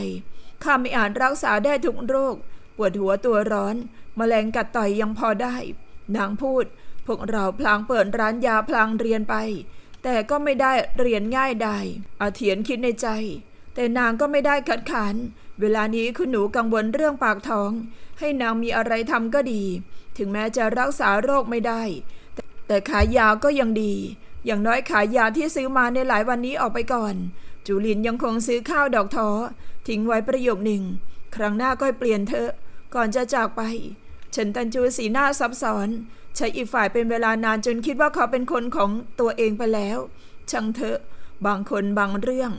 ข้าไม่อ่านรักษาได้ทุกโรคปวดหัวตัวร้อนมแมลงกัดต่อยยังพอได้นางพูด พวกเราพลางเปิดร้านยาพลางเรียนไป แต่ก็ไม่ได้เรียนง่ายใดอาเทียนคิดในใจ แต่นางก็ไม่ได้ขัดขัน เวลานี้คุณหนูกังวลเรื่องปากท้อง ให้นางมีอะไรทำก็ดี ถึงแม้จะรักษาโรคไม่ได้ แต่ขายยาก็ยังดีอย่างน้อยขายยาที่ซื้อมาในหลายวันนี้ออกไปก่อน จูลินยังคงซื้อข้าวดอกท้อทิ้งไว้ประโยคหนึ่ง ครั้งหน้าก็เปลี่ยนเถอะก่อนจะจากไป ฉันตันจูสีหน้าซับซ้อน ใช้อีกฝ่ายเป็นเวลานานจนคิดว่าเขาเป็นคนของตัวเองไปแล้ว ช่างเถอะ บางคนบางเรื่อง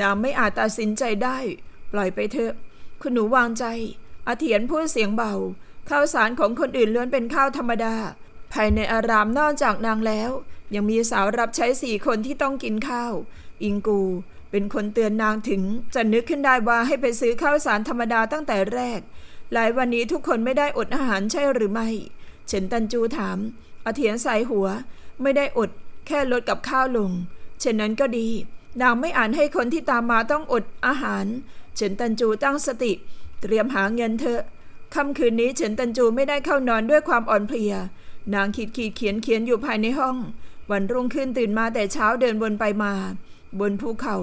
นางไม่อาจตัดสินใจได้ ปล่อยไปเถอะคุณหนูวางใจอาเถียนพูดเสียงเบาข้าวสารของคนอื่นล้วนเป็นข้าวธรรมดา ภายในอารามนอกจากนางแล้วยังมีสาวรับใช้สี่คนที่ต้องกินข้าว อิงกูเป็นคนเตือนนางถึงจะนึกขึ้นได้ว่าให้ไปซื้อข้าวสารธรรมดาตั้งแต่แรก หลายวันนี้ทุกคนไม่ได้อดอาหารใช่หรือไม่ เฉินตันจูถามอาเทียนใส่หัว ไม่ได้อด แค่ลดกับข้าวลงเช่นนั้นก็ดี นางไม่อ่านให้คนที่ตามมาต้องอดอาหาร เฉินตันจูตั้งสติ เตรียมหาเงินเถอะค่ำคืนนี้เฉินตันจูไม่ได้เข้านอนด้วยความอ่อนเพลีย นางขีดขีดเขียนเขียนอยู่ภายในห้องวันรุ่งขึ้นตื่นมาแต่เช้าเดินวนไปมา บนภูเขา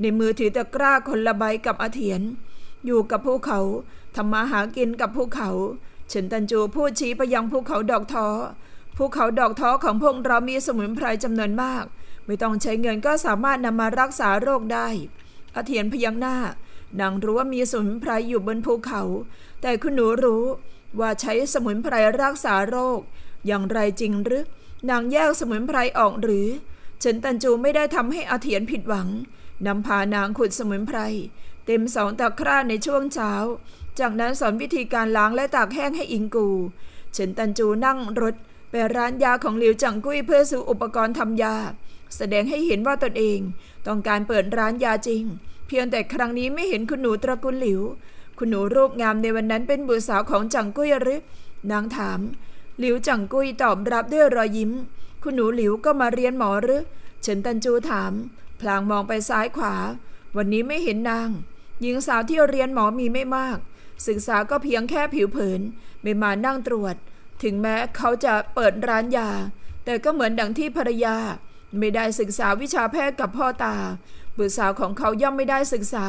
ในมือถือตะกร้าคนละใบกับอาเถียน อยู่กับภูเขาทำมาหากินกับภูเขาเฉินตันจูพูดชี้ไปยังภูเขาดอกท้อภูเขาดอกท้อของพวกเรา มีสมุนไพรจำนวนมาก ไม่ต้องใช้เงินก็สามารถนำมารักษาโรคได้อาเถียนพยักหน้านางรู้ว่ามีสมุนไพรอยู่บนภูเขา แต่คุณหนูรู้ว่าใช้สมุนไพรรักษาโรค อย่างไรจริงหรือนางแยกสมุนไพรออกหรือเฉินตันจูไม่ได้ทำให้อาเถียนผิดหวังนำพานางขุดสมุนไพร เต็มสองตะคร่าในช่วงเช้า จากนั้นสอนวิธีการล้างและตากแห้งให้อิงกูเฉินตันจูนั่งรถไปร้านยาของหลิวจังกุ้ยเพื่อซื้ออุปกรณ์ทำยาแสดงให้เห็นว่าตนเองต้องการเปิดร้านยาจริง เพียงแต่ครั้งนี้ไม่เห็นคุณหนูตระกูลหลิว คุณหนูรูปงามในวันนั้นเป็นบุตรสาวของจังกุ้ยหรือนางถามหลิวจังกุยตอบรับด้วยรอยยิ้ม คุณหนูหลิวก็มาเรียนหมอหรือ เฉินตันจูถาม พลางมองไปซ้ายขวา วันนี้ไม่เห็นนาง หญิงสาวที่เรียนหมอมีไม่มาก ศึกษาก็เพียงแค่ผิวเผิน ไม่มานั่งตรวจ ถึงแม้เขาจะเปิดร้านยา แต่ก็เหมือนดังที่ภรรยา ไม่ได้ศึกษาวิชาแพทย์กับพ่อตาบุตรสาวของเขาย่อมไม่ได้ศึกษา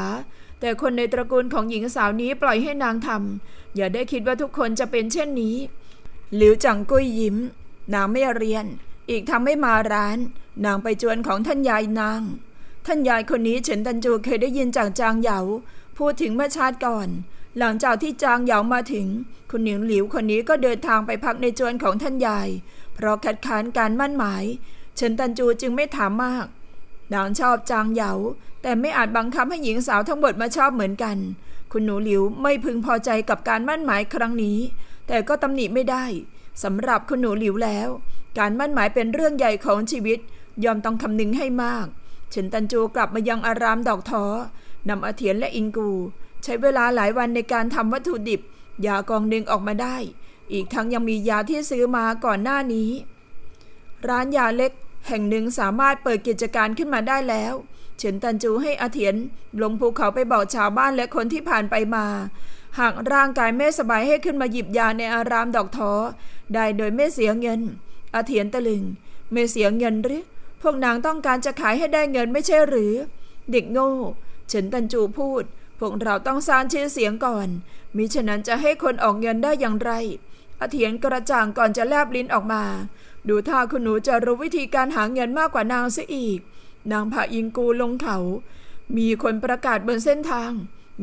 แต่คนในตระกูลของหญิงสาวนี้ปล่อยให้นางทำอย่าได้คิดว่าทุกคนจะเป็นเช่นนี้หลิวจังกุ้ยยิ้มนางไม่เรียน อีกทำไม่มาร้านนางไปจวนของท่านยายนาง ท่านยายคนนี้เฉินตันจูเคยได้ยินจากจางเหยาพูดถึงเมื่อชาติก่อน หลังจากที่จางเหยามาถึง คุณหนิงหลิวคนนี้ก็เดินทางไปพักในจวนของท่านยาย เพราะคัดค้านการมั่นหมายเฉินตันจูจึงไม่ถามมาก นางชอบจางเหยาแต่ไม่อาจบังคับให้หญิงสาวทั้งหมดมาชอบเหมือนกัน คุณหนูหลิวไม่พึงพอใจกับการมั่นหมายครั้งนี้แต่ก็ตำหนิไม่ได้ สำหรับคุณหนูหลิวแล้ว การมั่นหมายเป็นเรื่องใหญ่ของชีวิต ยอมต้องคำนึงให้มากเฉินตันจูกลับมายังอารามดอกท้อ นำอาเทียนและอิงกู ใช้เวลาหลายวันในการทำวัตถุดิบ ยากองหนึ่งออกมาได้ อีกทั้งยังมียาที่ซื้อมาก่อนหน้านี้ ร้านยาเล็กแห่งหนึ่งสามารถเปิดกิจการขึ้นมาได้แล้วเฉินตันจูให้อาเทียน ลงภูเขาไปบอกชาวบ้านและคนที่ผ่านไปมาหากร่างกายไม่สบายให้ขึ้นมาหยิบยาในอารามดอกท้อได้โดยไม่เสียเงิน อาเถียนตะลึงไม่เสียเงินหรือ พวกนางต้องการจะขายให้ได้เงินไม่ใช่หรือ เด็กโง่ เฉินตันจูพูด พวกเราต้องสร้างชื่อเสียงก่อน มิฉะนั้นจะให้คนออกเงินได้อย่างไรอาเถียนกระจ่างก่อนจะแลบลิ้นออกมา ดูท่าคุณหนูจะรู้วิธีการหาเงินมากกว่านางเสียอีก นางพะอิงกูลงเขามีคนประกาศบนเส้นทาง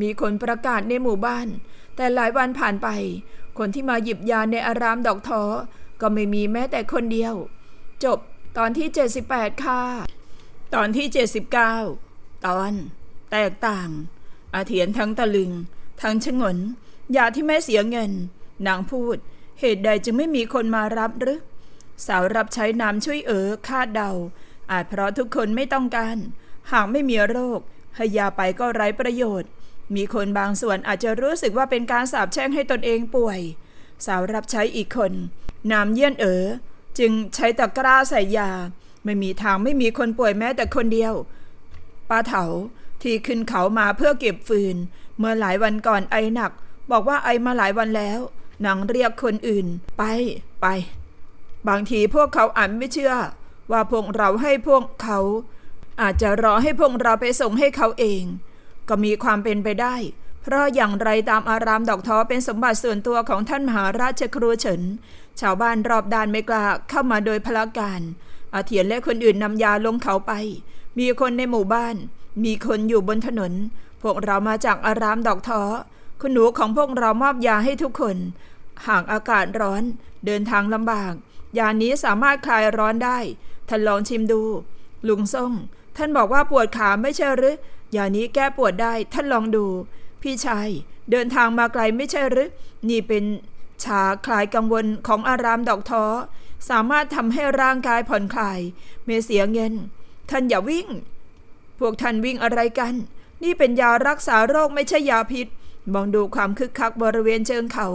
มีคนประกาศในหมู่บ้าน แต่หลายวันผ่านไป คนที่มาหยิบยาในอารามดอกท้อก็ไม่มีแม้แต่คนเดียว จบตอนที่ 78 ค่ะ ตอนที่ 79 ตอนแตกต่าง อาเถียนทั้งตะลึง ทั้งชงนยาที่แม่เสียเงิน นางพูด เหตุใดจึงไม่มีคนมารับหรือ สาวรับใช้น้ำช่วยเอ๋อคาดเดา อาจเพราะทุกคนไม่ต้องการ หากไม่มีโรคให้ยาไปก็ไร้ประโยชน์มีคนบางส่วนอาจจะรู้สึกว่าเป็นการสาบแช่งให้ตนเองป่วย สาวรับใช้อีกคนนามเยี่ยนเอ๋อจึงใช้ตะกร้าใส่ยาไม่มีทางไม่มีคนป่วยแม้แต่คนเดียวป้าเถาที่ขึ้นเขามาเพื่อเก็บฟืนเมื่อหลายวันก่อนไอหนัก บอกว่าไอมาหลายวันแล้วนางเรียกคนอื่นไปไป บางทีพวกเขาอ่านไม่เชื่อ ว่าพวกเราให้พวกเขา อาจจะรอให้พวกเราไปส่งให้เขาเองก็มีความเป็นไปได้ เพราะอย่างไรตามอารามดอกท้อเป็นสมบัติส่วนตัวของท่านมหาราชครูเฉิน ชาวบ้านรอบด้านไม่กล้า เข้ามาโดยพละการ อาเถียนและคนอื่นนำยาลงเขาไป มีคนในหมู่บ้าน มีคนอยู่บนถนน พวกเรามาจากอารามดอกท้อ คุณหนูของพวกเรามอบยาให้ทุกคนหากอากาศร้อน เดินทางลำบาก ยานี้สามารถคลายร้อนได้ท่านลองชิมดู ลุงส่ง ท่านบอกว่าปวดขาไม่ใช่หรือยานี้แก้ปวดได้ท่านลองดู พี่ชายเดินทางมาไกลไม่ใช่หรือนี่เป็นชาคลายกังวลของอารามดอกท้อสามารถทำให้ร่างกายผ่อนคลายเมเสียเงิน ท่านอย่าวิ่ง พวกท่านวิ่งอะไรกัน นี่เป็นยารักษาโรคไม่ใช่ยาพิษ มองดูความคึกคักบริเวณเชิงเขา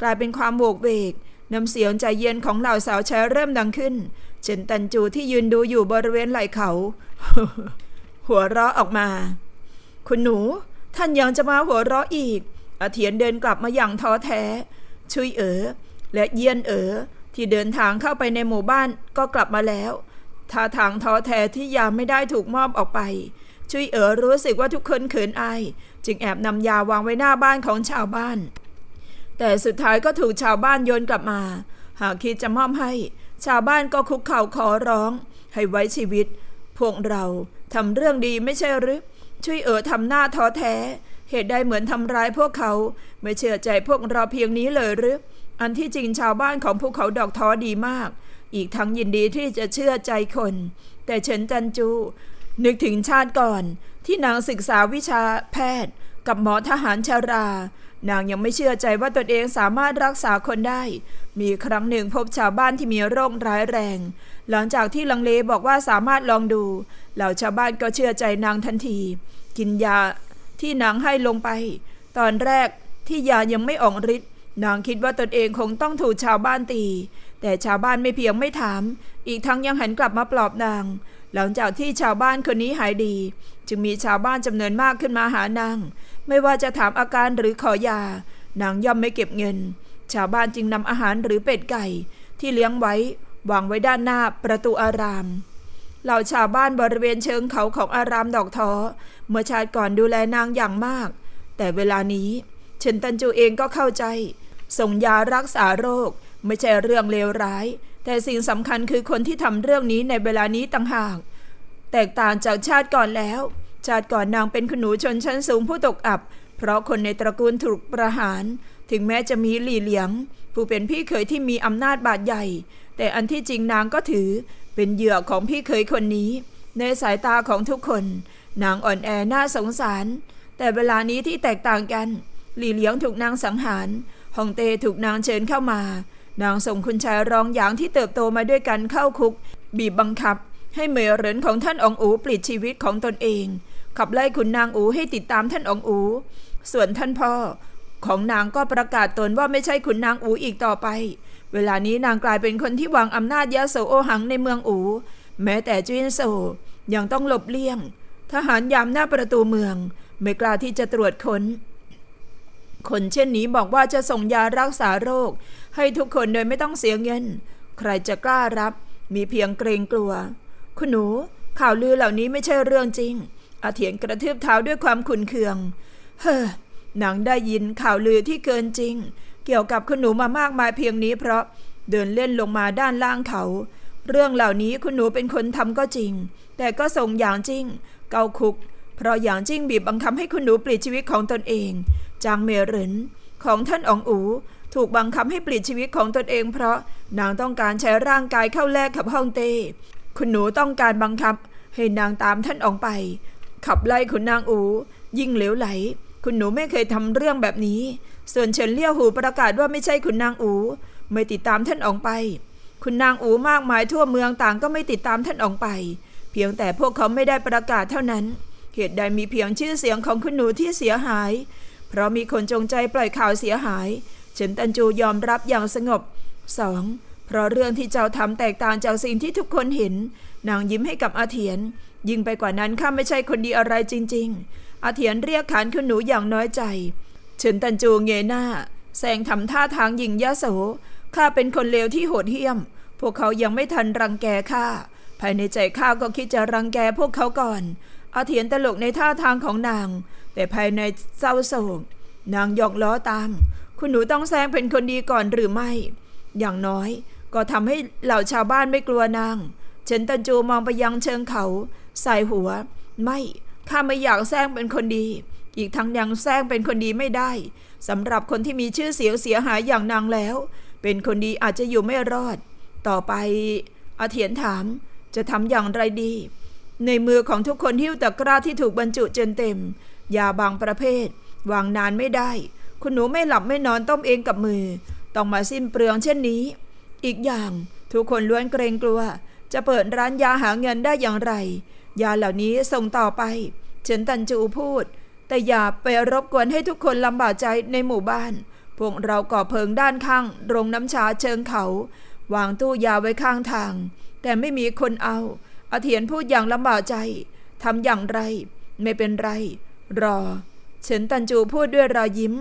กลายเป็นความโบกเวก น้ำเสียงใจเย็นของเหล่าสาวใช้เริ่มดังขึ้นเช่นตันจูที่ยืนดูอยู่บริเวณไหล่เขาหัวเราะออกมา คุณหนู ท่านยังจะมาหัวเราะอีกอาเทียนเดินกลับมาอย่างท้อแท้ ชุยเอ๋อ และเยียนเอ๋อ ที่เดินทางเข้าไปในหมู่บ้านก็กลับมาแล้วท่าทางท้อแท้ที่ยาไม่ได้ถูกมอบออกไป ชุยเอ๋อรู้สึกว่าทุกคนเขินอายจึงแอบนำยาวางไว้หน้าบ้านของชาวบ้าน แต่สุดท้ายก็ถูกชาวบ้านโยนกลับมา หากคิดจะมอบให้ ชาวบ้านก็คุกเข่าขอร้อง ให้ไว้ชีวิต พวกเราทำเรื่องดีไม่ใช่หรือช่วยเอ๋อทำหน้าท้อแท้ เหตุใดเหมือนทำร้ายพวกเขาไม่เชื่อใจพวกเราเพียงนี้เลยหรืออันที่จริงชาวบ้านของพวกเขาดอกท้อดีมาก อีกทั้งยินดีที่จะเชื่อใจคน แต่เฉินจันจู นึกถึงชาติก่อนที่นางศึกษาวิชาแพทย์ กับหมอทหารชารา นางยังไม่เชื่อใจว่าตนเองสามารถรักษาคนได้ มีครั้งหนึ่งพบชาวบ้านที่มีโรคร้ายแรงหลังจากที่ลังเลบอกว่าสามารถลองดูเหล่าชาวบ้านก็เชื่อใจนางทันที กินยาที่นางให้ลงไป ตอนแรกที่ยายังไม่ออกฤทธิ์นางคิดว่าตนเองคงต้องถูกชาวบ้านตี แต่ชาวบ้านไม่เพียงไม่ถาม อีกทั้งยังหันกลับมาปลอบนาง หลังจากที่ชาวบ้านคนนี้หายดี จึงมีชาวบ้านจำนวนมากขึ้นมาหานางไม่ว่าจะถามอาการหรือขอยานางย่อมไม่เก็บเงิน ชาวบ้านจึงนำอาหารหรือเป็ดไก่ ที่เลี้ยงไว้วางไว้ด้านหน้าประตูอาราม เหล่าชาวบ้านบริเวณเชิงเขาของอารามดอกท้อเมื่อชาติก่อนดูแลนางอย่างมาก แต่เวลานี้เฉินตันจูเองก็เข้าใจ ส่งยารักษาโรค ไม่ใช่เรื่องเลวร้าย แต่สิ่งสำคัญคือคนที่ทำเรื่องนี้ในเวลานี้ต่างหาก แตกต่างจากชาติก่อนแล้ว ชาติก่อนนางเป็นขนูชนชั้นสูงผู้ตกอับ เพราะคนในตระกูลถูกประหาร ถึงแม้จะมีหลี่เหลียง ผู้เป็นพี่เคยที่มีอำนาจบาดใหญ่แต่อันที่จริงนางก็ถือเป็นเหยื่อของพี่เคยคนนี้ ในสายตาของทุกคน นางอ่อนแอน่าสงสาร แต่เวลานี้ที่แตกต่างกัน หลี่เลี้ยงถูกนางสังหารฮองเต้ถูกนางเชิญเข้ามา นางส่งคุณชายรองหยางที่เติบโตมาด้วยกันเข้าคุก บีบบังคับ ให้เมยเหรินของท่านองอูปลิดชีวิตของตนเอง ขับไล่คุณนางอูให้ติดตามท่านองอูส่วนท่านพ่อ ของนางก็ประกาศตนว่าไม่ใช่คุณนางอูอีกต่อไปเวลานี้นางกลายเป็นคนที่วางอำนาจยะโสโอหังในเมืองอู แม้แต่จีนโซยังต้องหลบเลี่ยงทหารยามหน้าประตูเมืองไม่กล้าที่จะตรวจค้น คนเช่นนี้บอกว่าจะส่งยารักษาโรคให้ทุกคนโดยไม่ต้องเสียเงิน ใครจะกล้ารับ มีเพียงเกรงกลัวคุณหนู ข่าวลือเหล่านี้ไม่ใช่เรื่องจริง อาเถียนกระทืบเท้าด้วยความขุนเคือง เฮ้อนางได้ยินข่าวลือที่เกินจริงเกี่ยวกับคุณหนูมามากมายเพียงนี้เพราะเดินเล่นลงมาด้านล่างเขา เรื่องเหล่านี้คุณหนูเป็นคนทำก็จริง แต่ก็ส่งอย่างจริง เกาคุก เพราะอย่างจริงบีบบังคับให้คุณหนูปลีดชีวิตของตนเอง จางเมรินของท่านองอูถูกบังคับให้ปลีดชีวิตของตนเองเพราะนางต้องการใช้ร่างกายเข้าแลกกับฮ่องเต้คุณหนูต้องการบังคับให้นางตามท่านอองไป ขับไล่คุณนางอู ยิ่งเหลวไหล คุณหนูไม่เคยทำเรื่องแบบนี้ส่วนเฉินเลี่ยวหูประกาศว่าไม่ใช่คุณนางอูไม่ติดตามท่านออกไป คุณนางอูมากมายทั่วเมืองต่างก็ไม่ติดตามท่านออกไป เพียงแต่พวกเขาไม่ได้ประกาศเท่านั้นเหตุใดมีเพียงชื่อเสียงของคุณหนูที่เสียหาย เพราะมีคนจงใจปล่อยข่าวเสียหายเฉินตันจูยอมรับอย่างสงบ 2. เพราะเรื่องที่เจ้าทำแตกต่างจากสิ่งที่ทุกคนเห็น นางยิ้มให้กับอาเทียน ยิ่งไปกว่านั้นข้าไม่ใช่คนดีอะไรจริงๆ อาเทียนเรียกขานคุณหนูอย่างน้อยใจเฉินตันจูเงยหน้าแซงทำท่าทางยิงยะโสข้าเป็นคนเลวที่โหดเหี้ยม พวกเขายังไม่ทันรังแกข้าภายในใจข้าก็คิดจะรังแกพวกเขาก่อนอาเถียนตลกในท่าทางของนาง แต่ภายในเศร้าโศกนางหยอกล้อตาม คุณหนูต้องแซงเป็นคนดีก่อนหรือไม่ อย่างน้อย ก็ทำให้เหล่าชาวบ้านไม่กลัวนางเฉินตันจูมองไปยังเชิงเขาสายหัวไม่ข้าไม่อยากแซงเป็นคนดีอีกทั้งยังแซงเป็นคนดีไม่ได้สำหรับคนที่มีชื่อเสียงเสียหายอย่างนางแล้ว เป็นคนดีอาจจะอยู่ไม่รอด ต่อไปอาเทียนถาม จะทำอย่างไรดี ในมือของทุกคนหิ้วตะกร้าที่ถูกบรรจุจนเต็มยาบางประเภทวางนานไม่ได้ คุณหนูไม่หลับไม่นอนต้มเองกับมือต้องมาสิ้นเปลืองเช่นนี้ อีกอย่างทุกคนล้วนเกรงกลัว จะเปิดร้านยาหาเงินได้อย่างไรยาเหล่านี้ส่งต่อไปเฉินตันจูพูดแต่อย่าไปรบกวนให้ทุกคนลำบากใจในหมู่บ้าน พวกเราก่อเพิงด้านข้าง โรงน้ำชาเชิงเขาวางตู้ยาไว้ข้างทาง แต่ไม่มีคนเอาอาเถียนพูดอย่างลำบากใจทำอย่างไร ไม่เป็นไร รอเฉินตันจูพูดด้วยรอยยิ้ม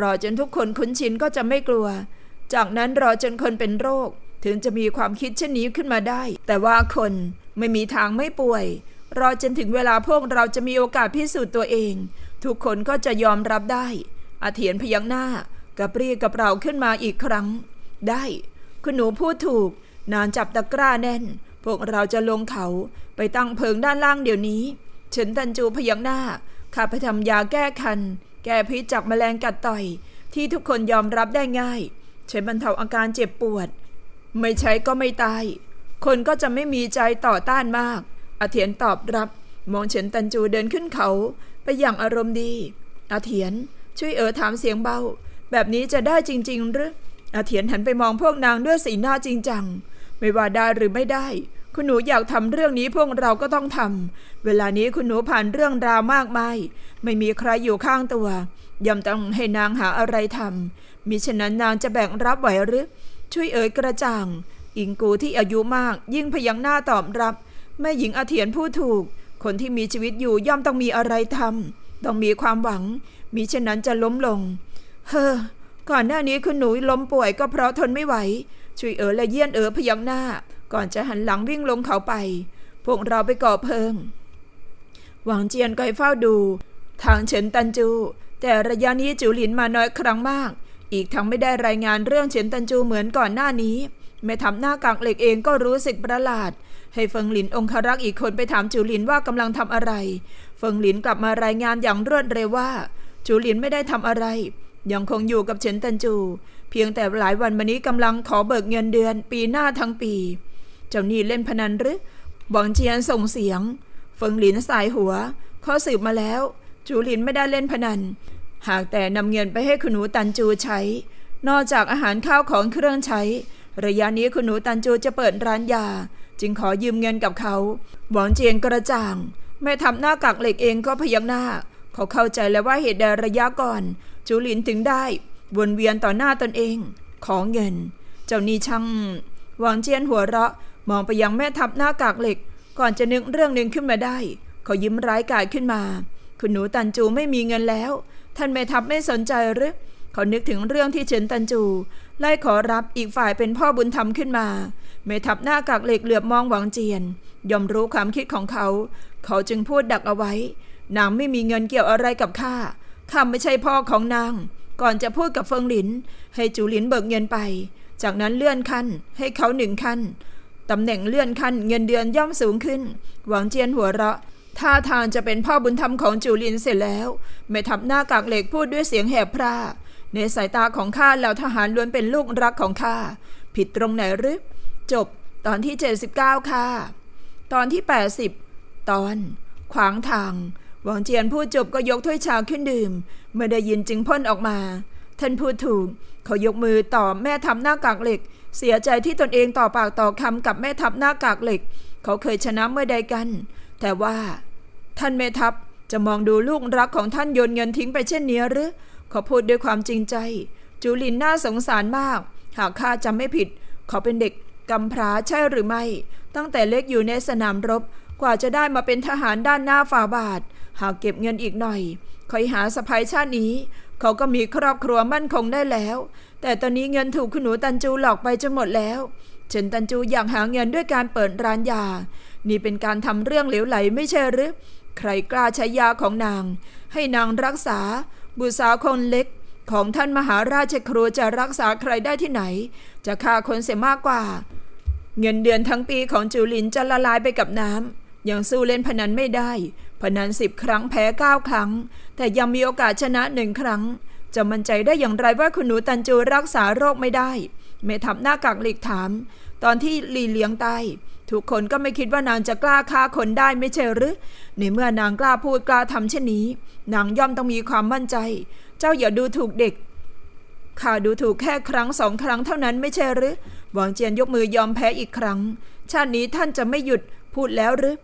รอจนทุกคนคุ้นชินก็จะไม่กลัว จากนั้นรอจนคนเป็นโรค ถึงจะมีความคิดเช่นนี้ขึ้นมาได้ แต่ว่าคนไม่มีทางไม่ป่วยรอจนถึงเวลาพวกเราจะมีโอกาสพิสูจน์ตัวเองทุกคนก็จะยอมรับได้อาเทียนพยักหน้ากับเรียกกับเราขึ้นมาอีกครั้ง ได้ คุณหนูพูดถูก นานจับตะกร้าแน่น พวกเราจะลงเขาไปตั้งเพิงด้านล่างเดี๋ยวนี้ เฉินตันจูพยักหน้า ข้าไปทำยาแก้คัน แก้พิษจากแมลงกัดต่อย ที่ทุกคนยอมรับได้ง่าย ใช้บรรเทาอาการเจ็บปวด ไม่ใช้ก็ไม่ตาย คนก็จะไม่มีใจต่อต้านมากอาเทียนตอบรับ มองเฉินตันจูเดินขึ้นเขาไปอย่างอารมณ์ดี อาเถียนช่วยเอ๋อถามเสียงเบา แบบนี้จะได้จริงๆหรือ อาเถียนหันไปมองพวกนางด้วยสีหน้าจริงจัง ไม่ว่าได้หรือไม่ได้ คุณหนูอยากทำเรื่องนี้พวกเราก็ต้องทำเวลานี้คุณหนูผ่านเรื่องราวมากมายไม่มีใครอยู่ข้างตัว ย่อมต้องให้นางหาอะไรทำมิฉะนั้นนางจะแบ่งรับไหวหรือช่วยเอ๋ยกระจ่าง อิงกูที่อายุมาก ยิ่งพยังหน้าตอบรับ แม่หญิงอาเถียนพูดถูกคนที่มีชีวิตอยู่ย่อมต้องมีอะไรทำ ต้องมีความหวังมิเช่นนั้นจะล้มลง เฮ้อก่อนหน้านี้คุณหนูล้มป่วย ก็เพราะทนไม่ไหวช่วยเอ๋อและเยี่ยนเอ๋อพยักหน้า ก่อนจะหันหลังวิ่งลงเขาไป พวกเราไปก่อเพลิง หวังเจียนก็เฝ้าดู ทางเฉินตันจู แต่ระยะนี้จิ๋วหลินมาน้อยครั้งมาก อีกทั้งไม่ได้รายงานเรื่องเฉินตันจูเหมือนก่อนหน้านี้ แม่ทำหน้ากากเหล็กเองก็รู้สึกประหลาดให้เฟิงหลินองครักษ์อีกคนไปถามจิวหลินว่ากำลังทำอะไร เฟิงหลินกลับมารายงานอย่างรวดเร็วว่าจิวหลินไม่ได้ทำอะไร ยังคงอยู่กับเฉินตันจู เพียงแต่หลายวันมานี้กำลังขอเบิกเงินเดือนปีหน้าทั้งปีเจ้านี่เล่นพนันหรือหวังเจียนส่งเสียงเฟิงหลินสายหัว ข้อสืบมาแล้ว จูหลินไม่ได้เล่นพนัน หากแต่นำเงินไปให้คุณหนูตันจูใช้ นอกจากอาหารข้าวของเครื่องใช้ ระยะนี้คุณหนูตันจูจะเปิดร้านยาจึงขอยืมเงินกับเขา หวังเจียนกระจ่างแม่ทำหน้ากากเหล็กเองก็พยักหน้า เขาเข้าใจแล้วว่าเหตุใดระยะก่อน จูหลินถึงได้ วนเวียนต่อหน้าตนเอง ของเงิน เจ้านีช่างหวังเจียนหัวเราะมองไปยังแม่ทับหน้ากากเหล็ก ก่อนจะนึกเรื่องหนึ่งขึ้นมาได้เขายิ้มร้ายกายขึ้นมาคุณหนูตันจูไม่มีเงินแล้ว ท่านแม่ทัพไม่สนใจหรือเขานึกถึงเรื่องที่เฉินตันจู ไล่ขอรับอีกฝ่ายเป็นพ่อบุญธรรมขึ้นมาเมทับหน้ากากเหล็กเหลือบมองหวังเจียนยอมรู้ความคิดของเขา เขาจึงพูดดักเอาไว้ นางไม่มีเงินเกี่ยวอะไรกับข้าข้าไม่ใช่พ่อของนาง ก่อนจะพูดกับเฟิงหลิน ให้จูหลินเบิกเงินไป จากนั้นเลื่อนขั้นให้เขาหนึ่งขั้นตำแหน่งเลื่อนขั้นเงินเดือนย่อมสูงขึ้น หวังเจียนหัวเราะท่าทางจะเป็นพ่อบุญธรรมของจูหลินเสร็จแล้วเมทับหน้ากากเหล็กพูดด้วยเสียงแหบพร่าในสายตาของข้าเหล่าทหารล้วนเป็นลูกรักของข้าผิดตรงไหนหรือจบ ตอนที่ 79 ค่ะ ตอนที่ 80 ตอน ขวางทางหวังเจียนพูดจบก็ยกถ้วยชาขึ้นดื่ม เมื่อได้ยินจึงพ่นออกมา ท่านพูดถูก เขายกมือต่อแม่ทับหน้ากากเหล็ก เสียใจที่ตนเองต่อ ปากต่อคำกับแม่ทับหน้ากากเหล็ก เขาเคยชนะเมื่อใดกัน แต่ว่า ท่านแม่ทับจะมองดูลูกรักของท่านโยนเงินทิ้งไปเช่นนี้หรือเขาพูดด้วยความจริงใจจูลินน่าสงสารมาก หากข้าจำไม่ผิดเขาเป็นเด็กกำพร้าใช่หรือไม่ ตั้งแต่เล็กอยู่ในสนามรบ กว่าจะได้มาเป็นทหารด้านหน้าฝ่าบาท หากเก็บเงินอีกหน่อย คอยหาสะพายชาตินี้ เขาก็มีครอบครัวมั่นคงได้แล้ว แต่ตอนนี้เงินถูกคุณหนูตันจูหลอกไปจนหมดแล้วเฉินตันจูอยากหาเงินด้วยการเปิดร้านยา นี่เป็นการทำเรื่องเหลวไหลไม่ใช่หรือ ใครกล้าใช้ยาของนาง ให้นางรักษา บุษราคนเล็ก ของท่านมหาราชครูจะรักษาใครได้ที่ไหน จะฆ่าคนเสียมากกว่าเงินเดือนทั้งปีของจิวลินจะละลายไปกับน้ำยังสู้เล่นพนันไม่ได้ พนันสิบครั้งแพ้เก้าครั้ง แต่ยังมีโอกาสชนะหนึ่งครั้ง จะมั่นใจได้อย่างไรว่าคุณหนูตันจูรักษาโรคไม่ได้เมทับหน้ากากหลีกถาม ตอนที่ลีเลี้ยงใต้ทุกคนก็ไม่คิดว่านางจะกล้าฆ่าคนได้ไม่ใช่หรือในเมื่อนางกล้าพูดกล้าทำเช่นนี้นางย่อมต้องมีความมั่นใจ เจ้าอย่าดูถูกเด็ก ข้าดูถูกแค่ครั้งสองครั้งเท่านั้นไม่ใช่หรือหวังเจียนยกมือยอมแพ้อีกครั้ง ชาตินี้ท่านจะไม่หยุดพูดแล้วหรือ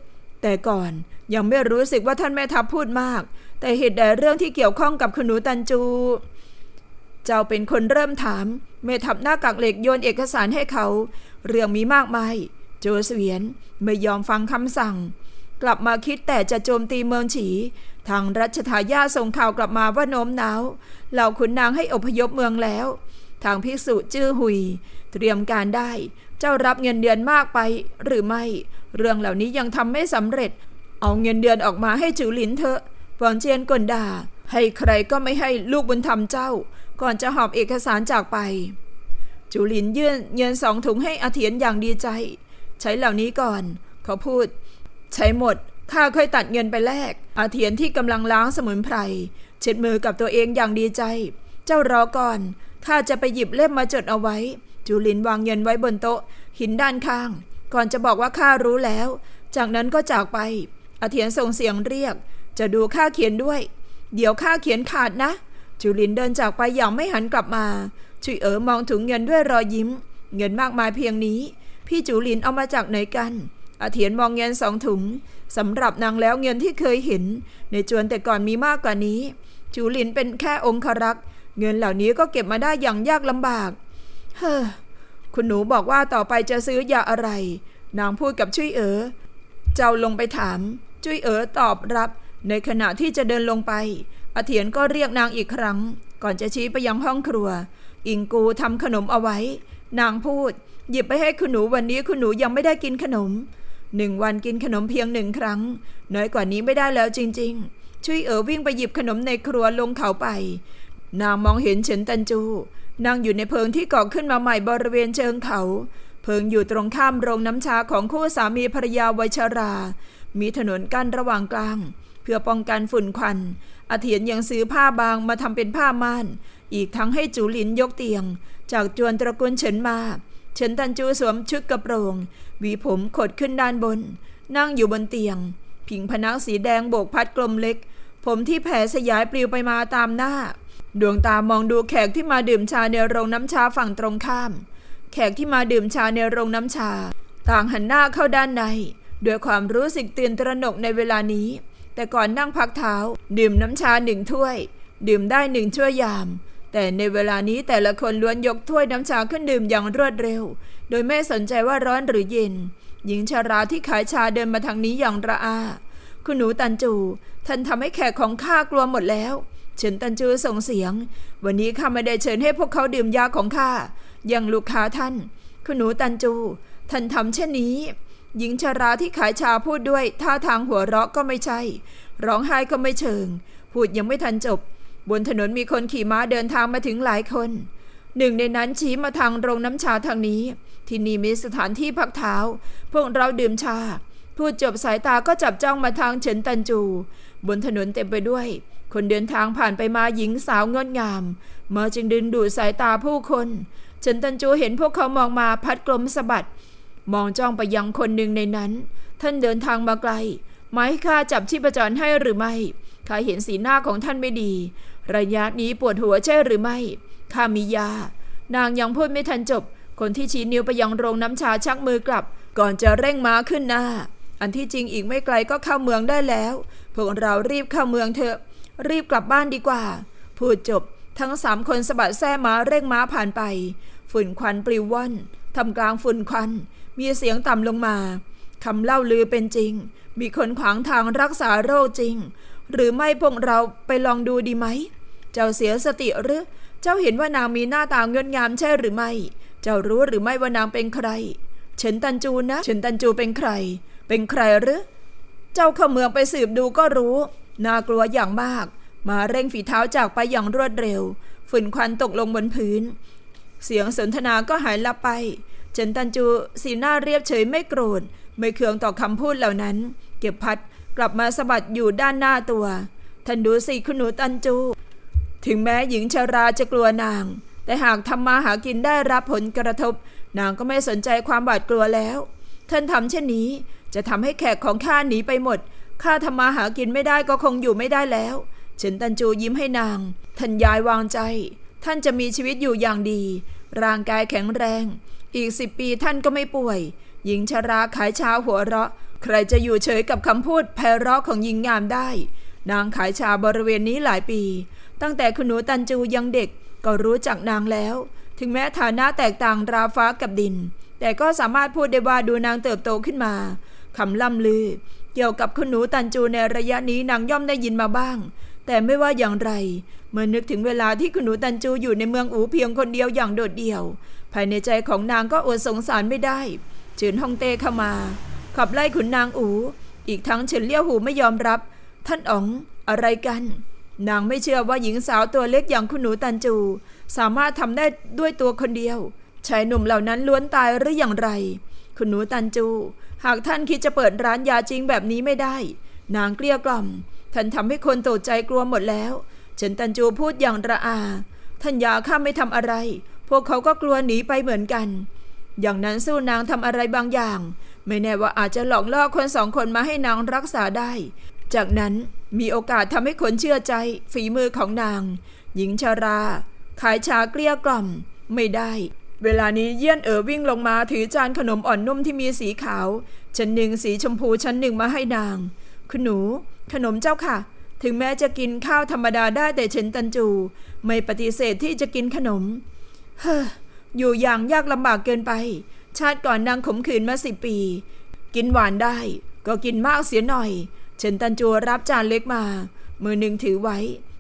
แต่ก่อนยังไม่รู้สึกว่าท่านแม่ทัพพูดมาก แต่เหตุใดเรื่องที่เกี่ยวข้องกับขุนูตันจู เจ้าเป็นคนเริ่มถามแม่ทัพหน้ากากเหล็กโยนเอกสารให้เขา เรื่องมีมากมาย โจเสเวียนไม่ยอมฟังคำสั่ง กลับมาคิดแต่จะโจมตีเมืองฉี ทางรัชทายาส่งข่าวกลับมาว่าโน้มน้าวเหล่าขุนนางให้อพยพเมืองแล้วทางพิสุจื้อหุย เตรียมการได้เจ้ารับเงินเดือนมากไป หรือไม่ เรื่องเหล่านี้ยังทำไม่สำเร็จเอาเงินเดือนออกมาให้จือหลินเถอะฟอนเจียนกลด่าให้ใครก็ไม่ให้ลูกบุญธรรมเจ้า ก่อนจะหอบเอกสารจากไปจูหลินยื่นเงินสองถุงให้อาเทียนอย่างดีใจ ใช้เหล่านี้ก่อน เขาพูด ใช้หมดข้าเคยตัดเงินไปแลกอาเทียนที่กำลังล้างสมุนไพรเช็ดมือกับตัวเองอย่างดีใจ เจ้ารอก่อนข้าจะไปหยิบเล่มมาจดเอาไว้ จูลินวางเงินไว้บนโต๊ะหินด้านข้าง ก่อนจะบอกว่าข้ารู้แล้ว จากนั้นก็จากไปอาเทียนส่งเสียงเรียก จะดูข้าเขียนด้วยเดี๋ยวข้าเขียนขาดนะจูลินเดินจากไปอย่างไม่หันกลับมาชุยเอ๋อมองถุงเงินด้วยรอยยิ้ม เงินมากมายเพียงนี้ พี่จูลินเอามาจากไหนกันอาเทียนมองเงินสองถุงสำหรับนางแล้วเงินที่เคยเห็น ในจวนแต่ก่อนมีมากกว่านี้จูลินเป็นแค่องครักษ์เงินเหล่านี้ก็เก็บมาได้อย่างยากลำบาก เฮ้อคุณหนูบอกว่าต่อไปจะซื้อยาอะไร นางพูดกับชุยเอ๋อเจ้าลงไปถาม ชุยเอ๋อตอบรับ ในขณะที่จะเดินลงไปอเถียนก็เรียกนางอีกครั้ง ก่อนจะชี้ไปยังห้องครัว อิงกูทำขนมเอาไว้ นางพูด หยิบไปให้คุณหนูวันนี้คุณหนูยังไม่ได้กินขนม หนึ่งวันกินขนมเพียงหนึ่งครั้ง น้อยกว่านี้ไม่ได้แล้วจริงๆช่วยเอ๋อวิ่งไปหยิบขนมในครัวลงเขาไปนางมองเห็นเฉินตันจู นั่งอยู่ในเพิงที่ก่อขึ้นมาใหม่บริเวณเชิงเขา เพิงอยู่ตรงข้ามโรงน้ำชาของคู่สามีภรรยาวัยชรา มีถนนกั้นระหว่างกลาง เพื่อป้องกันฝุ่นควันอาเถียนยังซื้อผ้าบางมาทำเป็นผ้าม่าน อีกทั้งให้จูหลินยกเตียงจากจวนตระกูลเฉินมาเฉินตันจูสวมชุดกระโปรงวีผมขดขึ้นด้านบน นั่งอยู่บนเตียงผิงพนักสีแดงโบกพัดกลมเล็ก ผมที่แผ่สยายปลิวไปมาตามหน้าดวงตามองดูแขกที่มาดื่มชาในโรงน้ำชาฝั่งตรงข้าม แขกที่มาดื่มชาในโรงน้ำชา ต่างหันหน้าเข้าด้านในด้วยความรู้สึกตื่นตระหนกในเวลานี้ แต่ก่อนนั่งพักเท้า ดื่มน้ำชาหนึ่งถ้วย ดื่มได้หนึ่งชั่วยาม แต่ในเวลานี้แต่ละคนล้วนยกถ้วยน้ำชาขึ้นดื่มอย่างรวดเร็ว โดยไม่สนใจว่าร้อนหรือเย็น หญิงชาราที่ขายชาเดินมาทางนี้อย่างระอา คุณหนูตันจูท่านทำให้แขกของข้ากลัวหมดแล้วเฉินตันจือส่งเสียง วันนี้ข้าไม่ได้เชิญให้พวกเขาดื่ม ยาของข้าอย่างลูกค้าท่านคุณหนูตันจูท่านทำเช่นนี้ หญิงชาราที่ขายชาพูดด้วย ท่าทางหัวเราะก็ไม่ใช่ ร้องไห้ก็ไม่เชิง พูดยังไม่ทันจบ บนถนนมีคนขี่ม้าเดินทางมาถึงหลายคน หนึ่ง ในนั้นชี้มาทางโรงน้ำชาทางนี้ ที่นี่มีสถานที่พักเท้า พวกเราดื่มชา พูดจบสายตาก็จับจ้องมาทางเฉินตันจูบนถนนเต็มไปด้วยคนเดินทางผ่านไปมาหญิงสาวงดงามมาจึงดึงดูดสายตาผู้คนเฉินตันจูเห็นพวกเขามองมาพัดกลมสะบัด มองจ้องไปยังคนหนึ่งในนั้น ท่านเดินทางมาไกลหมข้าจับชีพจรให้หรือไม่ ข้า เห็นสีหน้าของท่านไม่ดี ระยะนี้ปวดหัว ใช่หรือไม่ ข้ามียานางยังพูดไม่ทันจบ คนที่ชี้นิ้วไปยังโรงน้ำชาชักมือกลับ ก่อนจะเร่งม้าขึ้นหน้า อันที่จริงอีกไม่ไกลก็เข้าเมืองได้แล้ว พวกเรารีบเข้าเมืองเถอะรีบกลับบ้านดีกว่า พูดจบ ทั้งสามคนสะบัดแส้ม้าเร่งม้าผ่านไป ฝุ่นควันปลิวว่อนทำกลางฝุ่นควันมีเสียงต่ำลงมาคำเล่าลือเป็นจริง มีคนขวางทางรักษาโรคจริง หรือไม่พวกเราไปลองดูดีไหมเจ้าเสียสติหรือเจ้าเห็นว่านางมีหน้าตาเงดงามใช่หรือไม่ เจ้ารู้หรือไม่ว่านางเป็นใครเฉินตันจูนะเฉินตันจูเป็นใคร เป็นใครหรือเจ้าเข้าเมืองไปสืบดูก็รู้น่ากลัวอย่างมาก มาเร่งฝีเท้าจากไปอย่างรวดเร็วฝุ่นควันตกลงบนพื้น เสียงสนทนาก็หายลับไปเฉินตันจูสีหน้าเรียบเฉยไม่โกรธไม่เคืองต่อคำพูดเหล่านั้น เก็บพัดกลับมาสะบัดอยู่ด้านหน้าตัว ท่านดูสิคุณหนูตันจู ถึงแม้หญิงชาราจะกลัวนาง แต่หากทำมาหากินได้รับผลกระทบ นางก็ไม่สนใจความบาดกลัวแล้ว ท่านทำเช่นนี้ จะทำให้แขกของข้าหนีไปหมดข้าทำมาหากินไม่ได้ก็คงอยู่ไม่ได้แล้วเฉินตันจูยิ้มให้นางท่านยายวางใจ ท่านจะมีชีวิตอยู่อย่างดี ร่างกายแข็งแรง อีกสิบปีท่านก็ไม่ป่วย หญิงชราขายชาหัวเราะ ใครจะอยู่เฉยกับคำพูดแพเราะของหญิงงามได้ นางขายชาบริเวณนี้หลายปี ตั้งแต่คุณหนูตันจูยังเด็กก็รู้จักนางแล้ว ถึงแม้ฐานะแตกต่างราฟ้ากับดิน แต่ก็สามารถพูดได้ว่าดูนางเติบโตขึ้นมาคำล่ำลือเกี่ยวกับคุณหนูตันจูในระยะนี้นางย่อมได้ยินมาบ้าง แต่ไม่ว่าอย่างไร เมื่อนึกถึงเวลาที่คุณหนูตันจูอยู่ในเมืองอูเพียงคนเดียวอย่างโดดเดี่ยว ภายในใจของนางก็อดสงสารไม่ได้เฉินฮองเต้เข้ามา ขับไล่ขุนนางอูอีกทั้งเฉินเลี่ยวหูไม่ยอมรับ ท่านอ๋องอะไรกัน นางไม่เชื่อว่าหญิงสาวตัวเล็กอย่างคุณหนูตันจูสามารถทำได้ด้วยตัวคนเดียวชายหนุ่มเหล่านั้นล้วนตายหรืออย่างไรคุณหนูตันจูหากท่านคิดจะเปิดร้านยาจริงแบบนี้ไม่ได้ นางเกลี้ยกล่อม ท่านทำให้คนตกใจกลัวหมดแล้วเฉินตันจูพูดอย่างระอา ท่านยาข้าไม่ทำอะไร พวกเขาก็กลัวหนีไปเหมือนกัน อย่างนั้นสู้นางทำอะไรบางอย่าง ไม่แน่ว่าอาจจะหลอกล่อคนสองคนมาให้นางรักษาได้ จากนั้นมีโอกาสทำให้คนเชื่อใจ ฝีมือของนาง หญิงชารา ขายชาเกลี้ยกล่อม ไม่ได้เวลานี้เยี่ยนเอ๋อวิ่งลงมาถือจานขนมอ่อนนุ่มที่มีสีขาว ชั้นหนึ่งสีชมพูชั้นหนึ่งมาให้นาง คุณหนู ขนมเจ้าค่ะ ถึงแม้จะกินข้าวธรรมดาได้แต่เฉินตันจู ไม่ปฏิเสธที่จะกินขนม เฮ้ออยู่อย่างยากลำบากเกินไป ชาติก่อนนางขมขืนมาสิปี กินหวานได้ ก็กินมากเสียหน่อยเฉินตันจูรับจานเล็กมามือหนึ่งถือไว้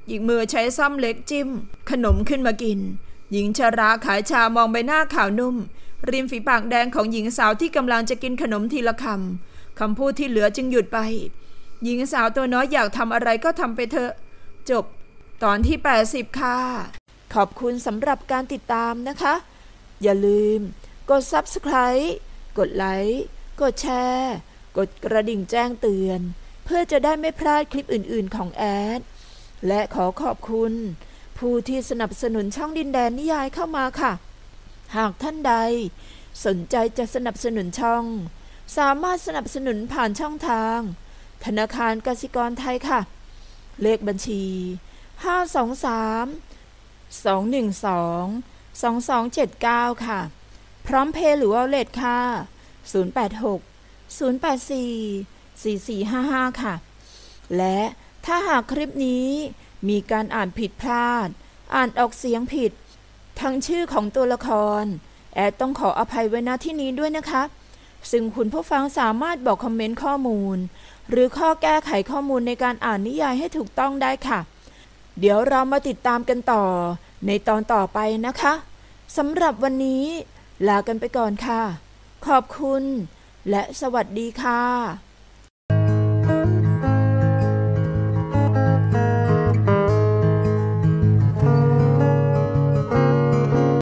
อีกมือใช้ซ้ำเล็กจิ้ม ขนมขึ้นมากินหญิงชราขายชามองใบหน้าขาวนุ่ม ริมฝีปากแดงของหญิงสาวที่กำลังจะกินขนมทีละคำคำพูดที่เหลือจึงหยุดไป หญิงสาวตัวน้อยอยากทำอะไรก็ทำไปเถอะ จบ ตอนที่ 80 ค่ะขอบคุณสำหรับการติดตามนะคะ อย่าลืมกด Subscribe กดไลค์กดแชร์กดกระดิ่งแจ้งเตือน เพื่อจะได้ไม่พลาดคลิปอื่นๆของแอด และขอขอบคุณผู้ที่สนับสนุนช่องดินแดนนิยายเข้ามาค่ะ หากท่านใด สนใจจะสนับสนุนช่อง สามารถสนับสนุนผ่านช่องทาง ธนาคารกสิกรไทยค่ะ เลขบัญชี 523 212 2279 ค่ะ พร้อมเพย์หรือวอลเล็ตค่ะ 086 084 4455 ค่ะ และถ้าหากคลิปนี้มีการอ่านผิดพลาด อ่านออกเสียงผิด ทั้งชื่อของตัวละคร แอดต้องขออภัยไว้ณที่นี้ด้วยนะคะ ซึ่งคุณผู้ฟังสามารถบอกคอมเมนต์ข้อมูล หรือข้อแก้ไขข้อมูลในการอ่านนิยายให้ถูกต้องได้ค่ะ เดี๋ยวเรามาติดตามกันต่อในตอนต่อไปนะคะ สำหรับวันนี้ลากันไปก่อนค่ะ ขอบคุณและสวัสดีค่ะ